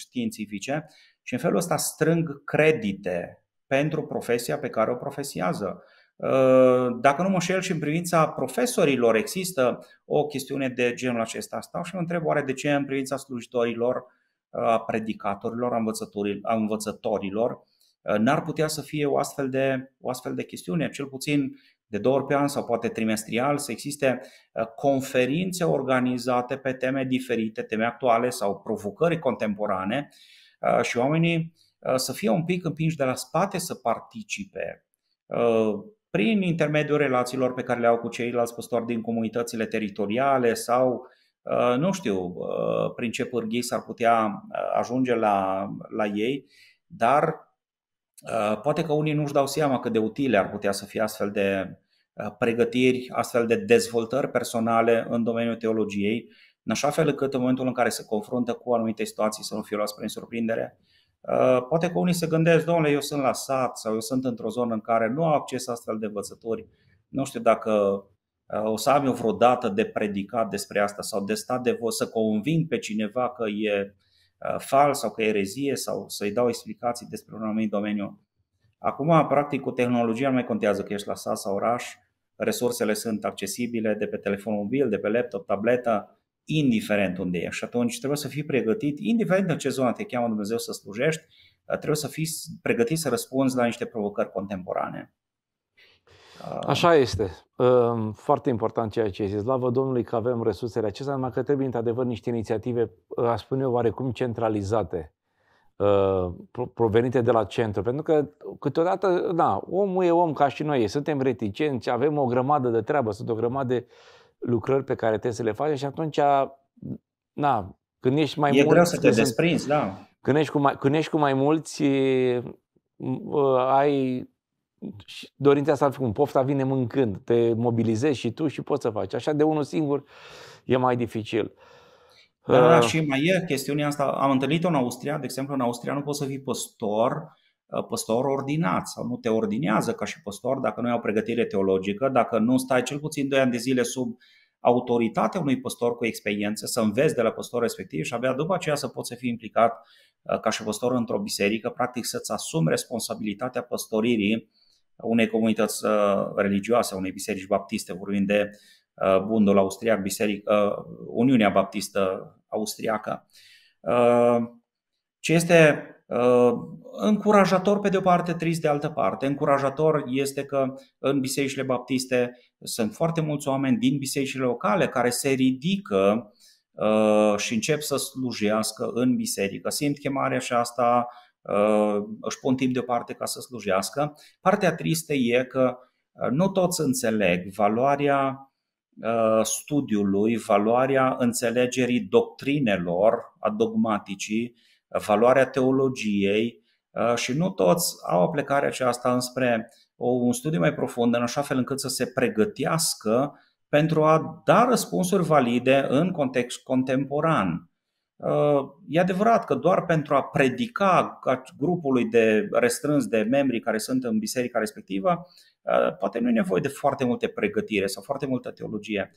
științifice și în felul ăsta strâng credite pentru profesia pe care o profesiază. Uh, dacă nu mă șel și în privința profesorilor există o chestiune de genul acesta, stau și mă întreb oare de ce în privința slujitorilor a predicatorilor, a, a învățătorilor, uh, n-ar putea să fie o astfel, de, o astfel de chestiune, cel puțin de două ori pe an sau poate trimestrial, să existe uh, conferințe organizate pe teme diferite, teme actuale sau provocări contemporane uh, și oamenii să fie un pic împinși de la spate să participe prin intermediul relațiilor pe care le au cu ceilalți păstori din comunitățile teritoriale sau Uh, nu știu uh, prin ce pârghii s-ar putea uh, ajunge la, la ei, dar poate că unii nu-și dau seama cât de utile ar putea să fie astfel de pregătiri, astfel de dezvoltări personale în domeniul teologiei, în așa fel încât în momentul în care se confruntă cu anumite situații să nu fie luați prin surprindere. Poate că unii se gândesc, domnule, eu sunt la sat sau eu sunt într-o zonă în care nu au acces astfel de învățători, nu știu dacă o să am eu vreodată de predicat despre asta sau de stat de vo- să conving pe cineva că e uh, fals sau că e erezie sau să-i dau explicații despre un anumit domeniu. Acum, practic, cu tehnologia nu mai contează că ești la sat sau oraș, resursele sunt accesibile de pe telefon mobil, de pe laptop, tabletă, indiferent unde ești. Și atunci trebuie să fii pregătit, indiferent în ce zonă te cheamă Dumnezeu să slujești, uh, trebuie să fii pregătit să răspunzi la niște provocări contemporane. Așa este. Ehm, foarte important ceea ce ai zis. Slavă Domnului că avem resursele acestea, numai că trebuie într-adevăr niște inițiative, eh, aș spune eu, oarecum centralizate, eh, provenite de la centru. Pentru că câteodată, da, omul e om ca și noi, suntem reticenți, avem o grămadă de treabă, sunt o grămadă de lucrări pe care trebuie să le faci și atunci, na, când ești mai e mult... E greu să te desprinzi, da. Când ești, cu mai, când ești cu mai mulți, eh, ai dorința asta, cum pofta vine mâncând, te mobilizezi și tu și poți să faci. Așa de unul singur e mai dificil. Da, da, și mai e chestiunea asta, am întâlnit-o în Austria, de exemplu în Austria nu poți să fii păstor, uh, păstor ordinat sau nu te ordinează ca și păstor dacă nu ai o pregătire teologică, dacă nu stai cel puțin 2 ani de zile sub autoritatea unui păstor cu experiență, să înveți de la păstor respectiv și abia după aceea să poți să fii implicat uh, ca și păstor într-o biserică, practic să-ți asumi responsabilitatea păstoririi unei comunități uh, religioase, unei biserici baptiste, vorbim de uh, bundul austriac, biserică, uh, Uniunea Baptistă Austriacă. Ce este încurajator pe de o parte, trist de altă parte. Încurajator este că în bisericile baptiste sunt foarte mulți oameni din bisericile locale care se ridică și încep să slujească în biserică. Simt chemarea și asta Uh, își pun timp deoparte ca să slujească. Partea tristă e că uh, nu toți înțeleg valoarea uh, studiului, valoarea înțelegerii doctrinelor, a dogmaticii, valoarea teologiei și nu toți au plecare aceasta înspre un studiu mai profund, în așa fel încât să se pregătească pentru a da răspunsuri valide în context contemporan. Uh, e adevărat că doar pentru a predica grupului de restrâns de membri care sunt în biserica respectivă, uh, poate nu e nevoie de foarte multe pregătire sau foarte multă teologie.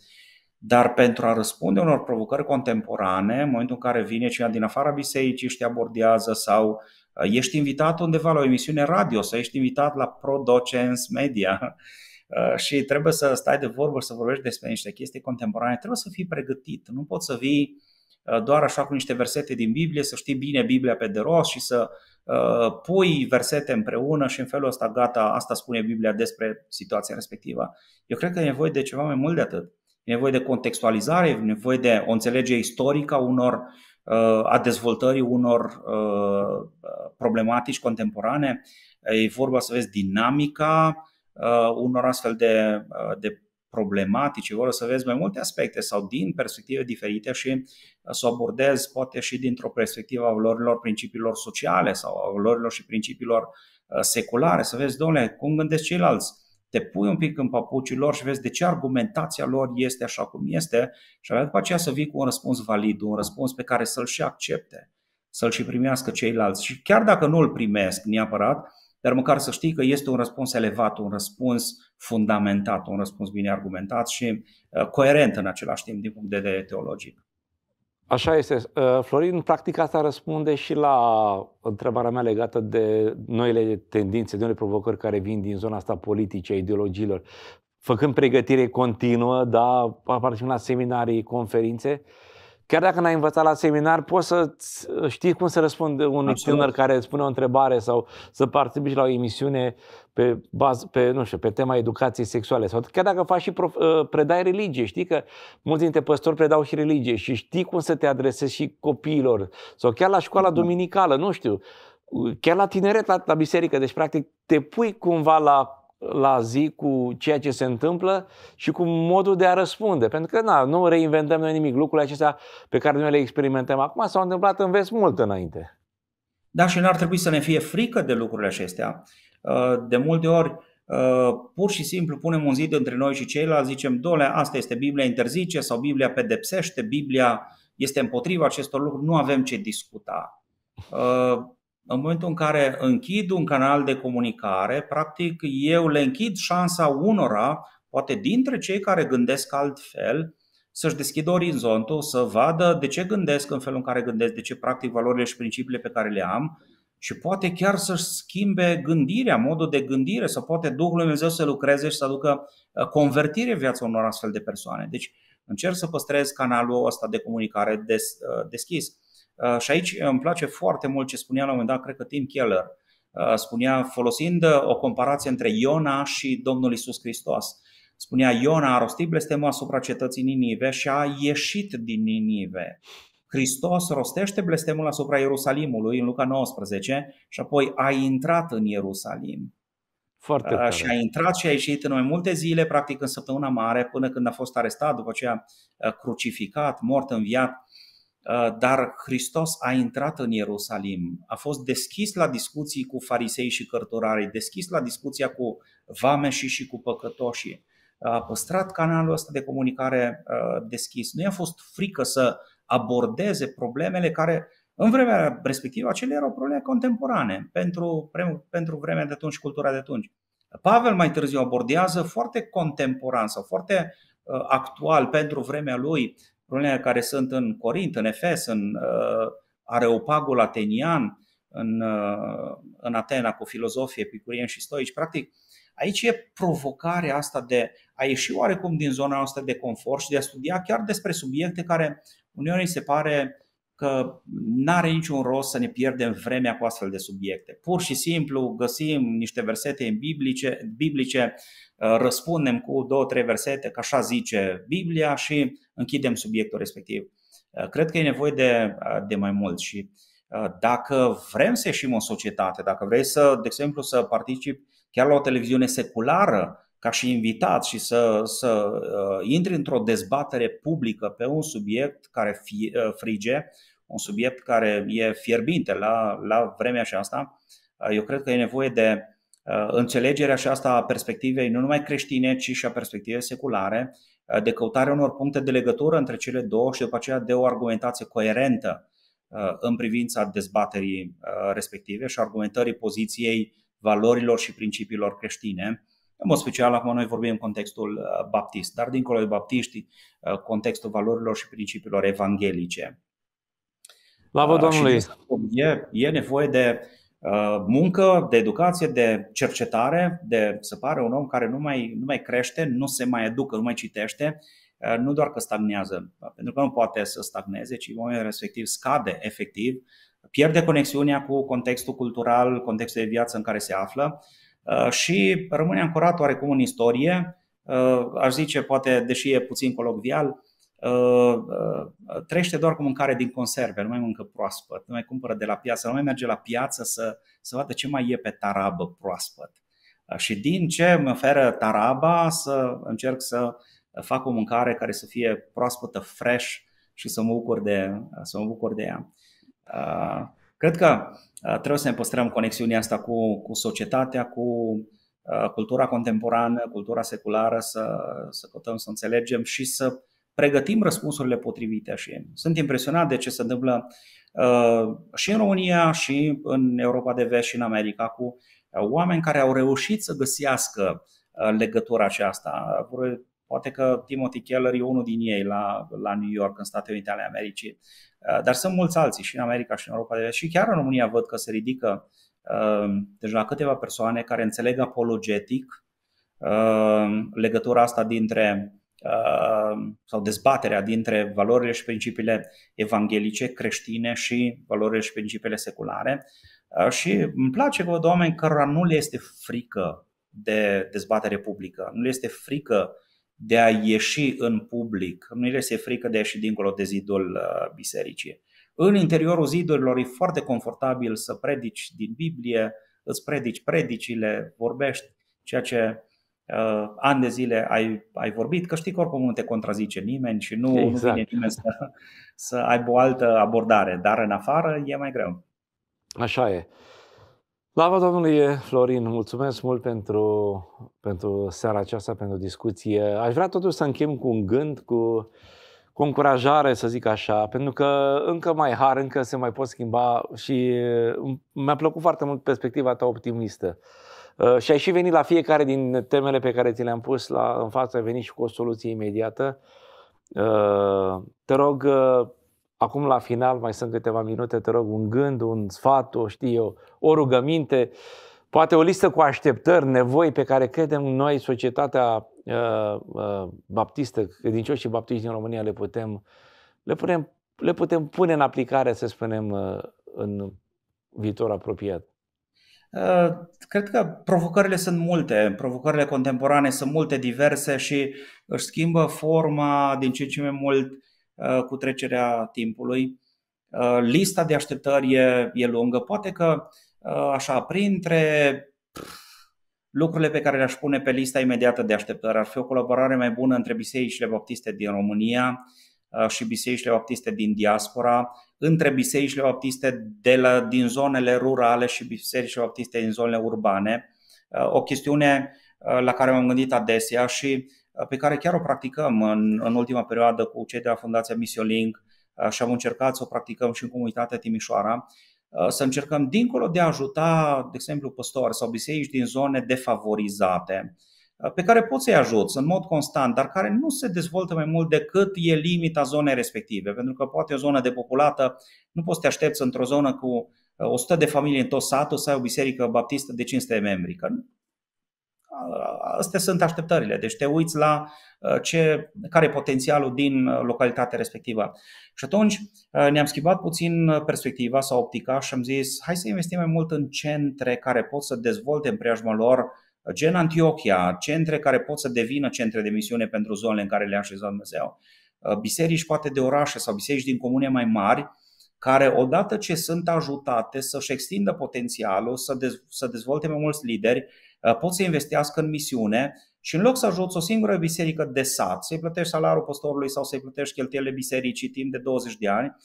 Dar pentru a răspunde unor provocări contemporane, în momentul în care vine cineva din afara bisericii și te abordează sau uh, ești invitat undeva la o emisiune radio sau ești invitat la ProDocens Media și trebuie să stai de vorbă să vorbești despre niște chestii contemporane, trebuie să fii pregătit. Nu poți să vii Uh, doar așa cu niște versete din Biblie, să știi bine Biblia pe de rost și să uh, pui versete împreună și în felul ăsta gata, asta spune Biblia despre situația respectivă. Eu cred că e nevoie de ceva mai mult de atât. E nevoie de contextualizare, e nevoie de o înțelegere istorică a unor uh, a dezvoltării unor problematici contemporane. E vorba să vezi dinamica unor astfel de, de problematice, vor să vezi mai multe aspecte sau din perspective diferite și uh, să o abordezi poate și dintr-o perspectivă a valorilor principiilor sociale sau a valorilor și principiilor uh, seculare, să vezi, domnule, cum gândesc ceilalți te pui un pic în papucii lor și vezi de ce argumentația lor este așa cum este și abia după aceea să vii cu un răspuns valid, un răspuns pe care să-l și accepte, să-l și primească ceilalți. Și chiar dacă nu îl primesc neapărat, dar măcar să știi că este un răspuns elevat, un răspuns fundamentat, un răspuns bine argumentat și uh, coerent în același timp din punct de vedere teologic. Așa este. Uh, Florin, practic asta răspunde și la întrebarea mea legată de noile tendințe, de noile provocări care vin din zona asta politice, ideologilor, ideologiilor. Făcând pregătire continuă, da, participând la seminarii, conferințe, uh, chiar dacă n-ai învățat la seminar, poți să știi cum să răspunde unui Absolut. tânăr care îți pune o întrebare sau să participi la o emisiune pe, baz, pe, nu știu, pe tema educației sexuale. Sau chiar dacă faci și prof, uh, predai religie, știi că mulți dintre păstori predau și religie și știi cum să te adresezi și copiilor. Sau chiar la școala da. dominicală, nu știu, chiar la tineret, la, la biserică. Deci, practic, te pui cumva la la zi cu ceea ce se întâmplă și cu modul de a răspunde. Pentru că na, nu reinventăm noi nimic. Lucrurile acestea pe care noi le experimentăm acum s-au întâmplat în vest mult înainte. Da, și n-ar trebui să ne fie frică de lucrurile acestea. Uh, de multe ori, uh, pur și simplu punem un zid între noi și ceilalți, zicem, dole, asta este Biblia interzice sau Biblia pedepsește, Biblia este împotriva acestor lucruri, nu avem ce discuta. Uh, în momentul în care închid un canal de comunicare, practic eu le închid șansa unora, poate dintre cei care gândesc altfel, să-și deschidă orizontul, să vadă de ce gândesc în felul în care gândesc, de ce practic valorile și principiile pe care le am și poate chiar să-și schimbe gândirea, modul de gândire, să poate Duhul Lui Dumnezeu să lucreze și să aducă uh, convertire în viața unor astfel de persoane. Deci încerc să păstrez canalul ăsta de comunicare des, uh, deschis. Uh, și aici îmi place foarte mult ce spunea la un moment dat, cred că Tim Keller, uh, spunea folosind uh, o comparație între Iona și Domnul Isus Hristos. Spunea Iona a rostit blestemul asupra cetății Ninive și a ieșit din Ninive. Hristos rostește blestemul asupra Ierusalimului în Luca 19 și apoi a intrat în Ierusalim. Foarte tare. Și a intrat și a ieșit în mai multe zile, practic în săptămâna mare, până când a fost arestat, după aceea crucificat, mort, înviat Uh, dar Hristos a intrat în Ierusalim, a fost deschis la discuții cu farisei și cărturarii, deschis la discuția cu vameșii și cu păcătoșii, a păstrat canalul ăsta de comunicare uh, deschis. Nu i-a fost frică să abordeze problemele care în vremea respectivă acele erau probleme contemporane pentru, pentru vremea de atunci și cultura de atunci. Pavel mai târziu abordează foarte contemporan sau foarte uh, actual pentru vremea lui problemele care sunt în Corint, în Efes, în uh, Areopagul atenian, în, uh, în Atena cu filozofie, epicurieni și stoici. Practic, aici e provocarea asta de a ieși oarecum din zona noastră de confort și de a studia chiar despre subiecte care uneori se pare că nu are niciun rost să ne pierdem vremea cu astfel de subiecte. Pur și simplu găsim niște versete biblice, biblice uh, răspundem cu două, trei versete, că așa zice Biblia și închidem subiectul respectiv. Uh, cred că e nevoie de, uh, de mai mult și uh, dacă vrem să ieșim o societate, dacă vrei să, de exemplu, să participi chiar la o televiziune seculară ca și invitat și să, să intri într-o dezbatere publică pe un subiect care fie, frige, un subiect care e fierbinte la, la vremea aceasta, eu cred că e nevoie de înțelegerea asta a perspectivei nu numai creștine, ci și a perspectivei seculare de căutarea unor puncte de legătură între cele două și după aceea de o argumentație coerentă uh, în privința dezbaterii uh, respective și argumentării poziției valorilor și principiilor creștine. În mod special, acum noi vorbim în contextul uh, baptist, dar dincolo de baptiști, contextul valorilor și principiilor evanghelice. Slavă Domnului! E, e nevoie de Uh, muncă, de educație, de cercetare, de se pare un om care nu mai, nu mai crește, nu se mai educă, nu mai citește, uh, nu doar că stagnează, pentru că nu poate să stagneze, ci în momentul respectiv scade efectiv, pierde conexiunea cu contextul cultural, contextul de viață în care se află uh, și rămâne ancorat oarecum în istorie, aș zice, poate, deși e puțin colocvial, Uh, uh, trăiește doar cu mâncare din conserve, nu mai mâncă proaspăt, nu mai cumpără de la piață, nu mai merge la piață să, să vadă ce mai e pe tarabă proaspăt. Uh, și din ce mă oferă taraba să încerc să fac o mâncare care să fie proaspătă, fresh și să mă bucur de, să mă bucur de ea. Cred că trebuie să ne păstrăm conexiunea asta cu, cu societatea, cu cultura contemporană, cultura seculară, să, să căutăm să înțelegem și să pregătim răspunsurile potrivite și sunt impresionat de ce se întâmplă uh, și în România și în Europa de Vest și în America cu uh, oameni care au reușit să găsească uh, legătura aceasta. Poate că Timothy Keller e unul din ei la, la New York, în Statele Unite ale Americii, dar sunt mulți alții și în America și în Europa de Vest și chiar în România văd că se ridică deci la câteva persoane care înțeleg apologetic legătura asta dintre Uh, sau dezbaterea dintre valorile și principiile evanghelice, creștine și valorile și principiile seculare. Uh, și îmi place că văd oameni cărora nu le este frică de dezbatere publică, nu le este frică de a ieși în public, nu le este frică de a ieși dincolo de zidul uh, bisericii. În interiorul zidurilor e foarte confortabil să predici din Biblie, îți predici predicile, vorbești, ceea ce uh, ani de zile ai, ai vorbit, că știi că oricum nu te contrazice nimeni și nu, exact. nu vine exact. nimeni să, să aibă o altă abordare, dar în afară e mai greu. Așa e. Slava Domnului Florin, mulțumesc mult pentru, pentru seara aceasta, pentru discuție. Aș vrea totuși să închem cu un gând, cu, cu încurajare, să zic așa, pentru că încă mai har, încă se mai pot schimba și mi-a plăcut foarte mult perspectiva ta optimistă. Uh, și ai și venit la fiecare din temele pe care ți le-am pus la, în față, ai venit și cu o soluție imediată. Uh, te rog, uh, acum la final, mai sunt câteva minute, te rog, un gând, un sfat, o știu eu, o rugăminte, poate o listă cu așteptări, nevoi pe care credem noi, societatea baptistă, și baptiști din România le putem, le putem, le putem pune în aplicare, să spunem, în viitor apropiat. Ă, cred că provocările sunt multe, provocările contemporane sunt multe, diverse și își schimbă forma din ce în ce mai mult ă, cu trecerea timpului. Ă, lista de așteptări e, e lungă. Poate că, așa, printre lucrurile pe care le-aș pune pe lista imediată de așteptări ar fi o colaborare mai bună între bisericile baptiste din România Uh, și bisericile baptiste din diaspora, între bisericile baptiste de la, din zonele rurale și bisericile baptiste din zonele urbane. Uh, o chestiune uh, la care m-am gândit adesea și pe care chiar o practicăm în, în ultima perioadă cu cei de la Fundația Missiolink și am încercat să o practicăm și în comunitatea Timișoara, să încercăm dincolo de a ajuta, de exemplu, păstori sau biserici din zone defavorizate, pe care poți să-i ajuți în mod constant, dar care nu se dezvoltă mai mult decât e limita zonei respective. Pentru că poate o zonă depopulată, nu poți să te aștepți într-o zonă cu 100 uh, de familii în tot satul să ai o biserică baptistă de 500 de membri. Că Astea sunt așteptările. Deci te uiți la uh, ce, care e potențialul din uh, localitatea respectivă. Și atunci ne-am schimbat puțin perspectiva sau optica și am zis hai să investim mai mult în centre care pot să dezvolte în preajma lor uh, gen Antiochia, centre care pot să devină centre de misiune pentru zonele în care le-a așezat Dumnezeu, uh, biserici poate de orașe sau biserici din comune mai mari, care odată ce sunt ajutate să-și extindă potențialul, să, dez- să dezvolte mai mulți lideri, uh, pot să investească în misiune și în loc să ajuți o singură biserică de sat, să-i plătești salariul pastorului sau să-i plătești cheltuielile bisericii timp de 20 de ani,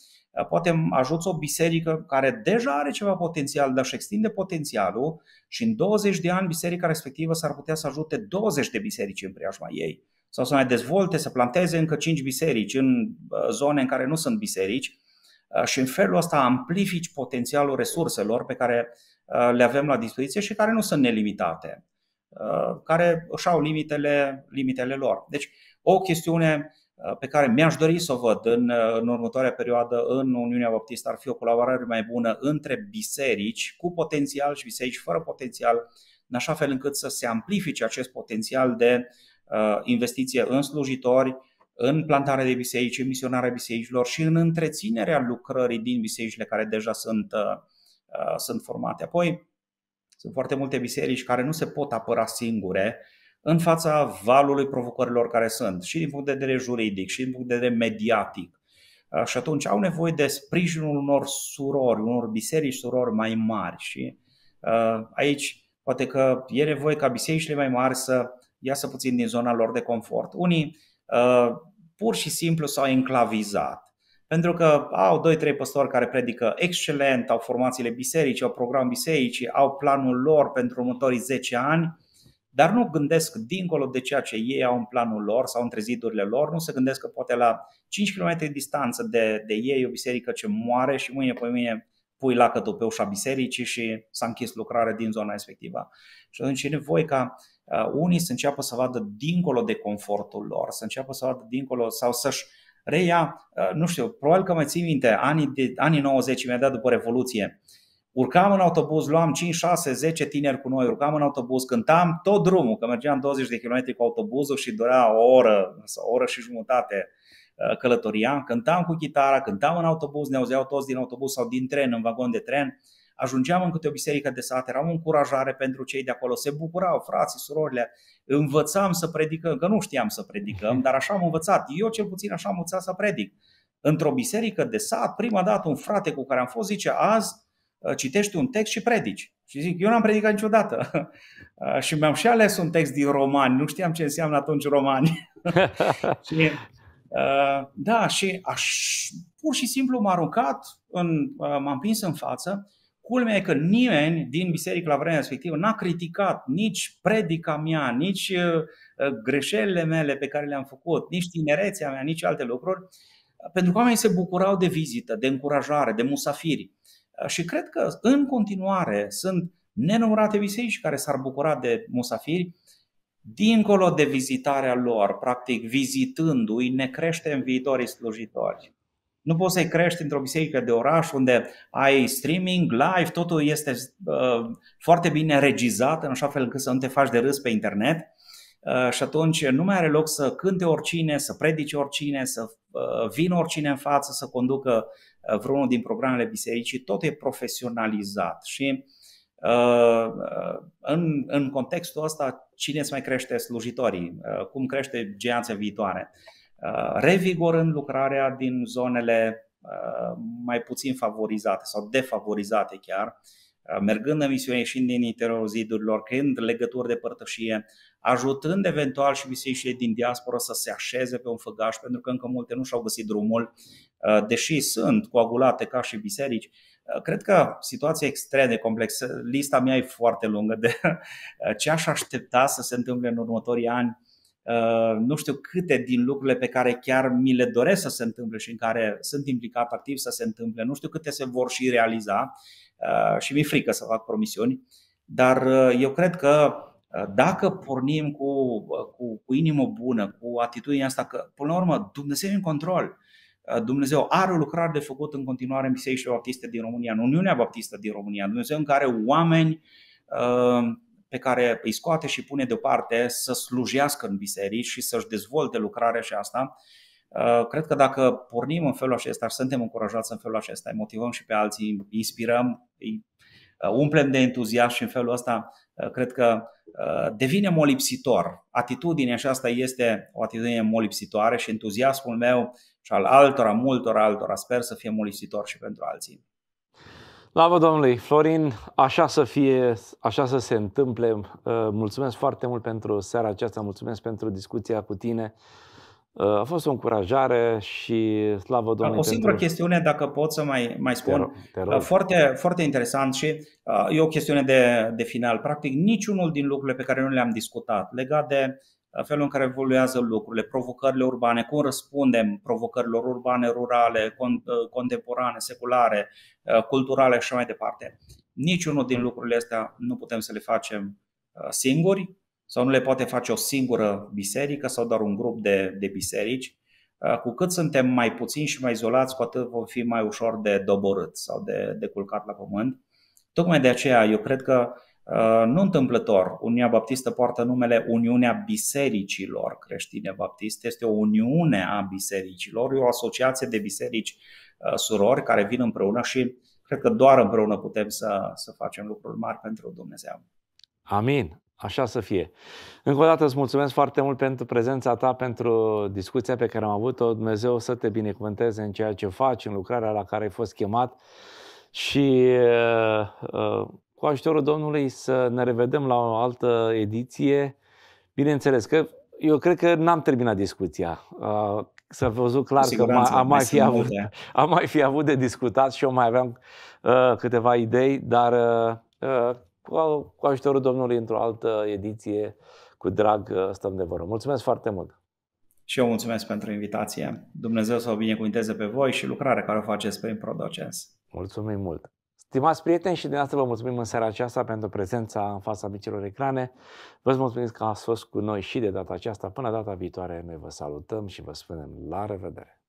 poate ajuți o biserică care deja are ceva potențial, dar și extinde potențialul și în 20 de ani biserica respectivă s-ar putea să ajute 20 de biserici în preajma ei sau să mai dezvolte, să planteze încă 5 biserici în uh, zone în care nu sunt biserici uh, și în felul ăsta amplifici potențialul resurselor pe care uh, le avem la dispoziție și care nu sunt nelimitate, care își au limitele, limitele lor. Deci o chestiune Uh, pe care mi-aș dori să o văd în, uh, în următoarea perioadă în Uniunea Baptistă ar fi o colaborare mai bună între biserici cu potențial și biserici fără potențial, în așa fel încât să se amplifice acest potențial de uh, investiție în slujitori, în plantarea de biserici, în misionarea bisericilor și în întreținerea lucrării din bisericile care deja sunt, sunt formate. Apoi, sunt foarte multe biserici care nu se pot apăra singure în fața valului provocărilor care sunt, și din punct de vedere juridic, și din punct de vedere mediatic. Ah, și atunci au nevoie de sprijinul unor surori, unor biserici surori mai mari și ah, aici poate că e nevoie ca bisericile mai mari să iasă puțin din zona lor de confort. Unii ah, pur și simplu s-au enclavizat. Pentru că au 2-3 păstori care predică excelent, au formațiile bisericii, au program bisericii, au planul lor pentru următorii 10 ani dar nu gândesc dincolo de ceea ce ei au în planul lor sau între zidurile lor, nu se gândesc că poate la 5 km distanță de, de ei o biserică ce moare și mâine pe mâine pui lacătul pe ușa bisericii și s-a închis lucrarea din zona respectivă. Și atunci e nevoie ca unii să înceapă să vadă dincolo de confortul lor, să înceapă să vadă dincolo sau să-și reia, nu știu, probabil că mai țin minte, anii, de, anii 90, imediat după Revoluție, uh, Urcam în autobuz, luam 5, 6, 10 tineri cu noi, urcam în autobuz, cântam tot drumul, că mergeam 20 de km cu autobuzul și durea o oră o oră și jumătate uh, călătoria, cântam cu chitara, cântam în autobuz, ne auzeau toți din autobuz sau din tren, în vagon de tren, ajungeam în câte o biserică de sat, era o încurajare pentru cei de acolo, se bucurau frații, surorile, învățam să predicăm, că nu știam să predicăm, dar așa am învățat, eu cel puțin așa am învățat să predic. Într-o biserică de sat, prima dată un frate cu care am fost zice, azi Uh, citești un text și predici. Și zic, eu n-am predicat niciodată. Uh, și mi-am și ales un text din romani, nu știam ce înseamnă atunci romani. și, uh, da, și aș, pur și simplu m-a aruncat, în, m-am prins în față. Culmea e că nimeni din biserică la vremea respectivă n-a criticat nici predica mea, nici greșelile mele pe care le-am făcut, nici tinerețea mea, nici alte lucruri, pentru că oamenii se bucurau de vizită, de încurajare, de musafiri. Și cred că în continuare sunt nenumărate biserici care s-ar bucura de musafiri dincolo de vizitarea lor, practic vizitându-i, ne creștem viitorii slujitori. Nu poți să-i crești într-o biserică de oraș unde ai streaming, live, totul este uh, foarte bine regizat în așa fel încât să nu te faci de râs pe internet uh, și atunci nu mai are loc să cânte oricine, să predice oricine, să uh, vină oricine în față, să conducă Uh, vreunul din programele bisericii, tot e profesionalizat și uh, uh, în, în contextul ăsta, cine îți mai crește slujitorii? Cum crește geanța viitoare? Revigorând lucrarea din zonele mai puțin favorizate sau defavorizate chiar, mergând în misiune, ieșind din interiorul zidurilor, creând legături de părtășie, ajutând eventual și bisericile din diaspora să se așeze pe un făgaș, pentru că încă multe nu și-au găsit drumul Uh, deși sunt coagulate ca și biserici, uh, Cred că situația extrem de complexă. Lista mea e foarte lungă de uh, ce aș aștepta să se întâmple în următorii ani. Nu știu câte din lucrurile pe care chiar mi le doresc să se întâmple și în care sunt implicat activ să se întâmple, nu știu câte se vor și realiza și mi-e frică să fac promisiuni, dar eu cred că dacă pornim cu, cu, cu inimă bună, cu atitudinea asta, că până la urmă Dumnezeu e în control, Uh, Dumnezeu are o lucrare de făcut în continuare în Bisericile Baptiste din România, în Uniunea Baptistă din România, Dumnezeu în care oameni uh, pe care îi scoate și pune deoparte să slujească în biserici și să-și dezvolte lucrarea și asta. Uh, cred că dacă pornim în felul acesta suntem încurajați în felul acesta, îi motivăm și pe alții, îi inspirăm, îi Uh, umplem de entuziasm și în felul ăsta uh, cred că uh, devine molipsitor. Atitudinea aceasta este o atitudine molipsitoare și entuziasmul meu și al altora, multor altora, sper să fie molipsitor și pentru alții. Slavă Domnului! Florin, așa să fie, așa să se întâmple. Mulțumesc foarte mult pentru seara aceasta, mulțumesc pentru discuția cu tine. Uh, a fost o încurajare și slavă Domnului. O singură pentru... chestiune, dacă pot să mai, mai spun, te rog, te rog. Uh, foarte, foarte interesant și uh, e o chestiune de, de final. Practic, niciunul din lucrurile pe care noi le-am discutat, legat de uh, felul în care evoluează lucrurile, provocările urbane, cum răspundem provocărilor urbane, rurale, contemporane, seculare, culturale și așa mai departe. Niciunul din lucrurile astea nu putem să le facem singuri, sau nu le poate face o singură biserică sau doar un grup de, de biserici. Uh, cu cât suntem mai puțini și mai izolați, cu atât vom fi mai ușor de doborât sau de, de culcat la pământ. Tocmai de aceea, eu cred că uh, nu întâmplător, Uniunea Baptistă poartă numele Uniunea Bisericilor Creștine Baptiste. Este o uniune a bisericilor, e o asociație de biserici uh, surori care vin împreună și cred că doar împreună putem să, să facem lucruri mari pentru Dumnezeu. Amin. Așa să fie. Încă o dată îți mulțumesc foarte mult pentru prezența ta, pentru discuția pe care am avut-o. Dumnezeu să te binecuvânteze în ceea ce faci, în lucrarea la care ai fost chemat și uh, uh, cu ajutorul Domnului să ne revedem la o altă ediție. Bineînțeles că eu cred că n-am terminat discuția. Uh, s-a văzut clar că am, mai fi avut, am mai fi avut de discutat și eu mai aveam uh, câteva idei, dar uh, cu ajutorul Domnului într-o altă ediție, cu drag uh, stăm de vorbă. Mulțumesc foarte mult! Și eu mulțumesc pentru invitație. Dumnezeu să o binecuvinteze pe voi și lucrarea care o faceți prin ProDocens. Mulțumim mult! Stimați prieteni și de asta vă mulțumim în seara aceasta pentru prezența în fața micilor ecrane. Vă mulțumim că ați fost cu noi și de data aceasta. Până data viitoare, noi vă salutăm și vă spunem la revedere!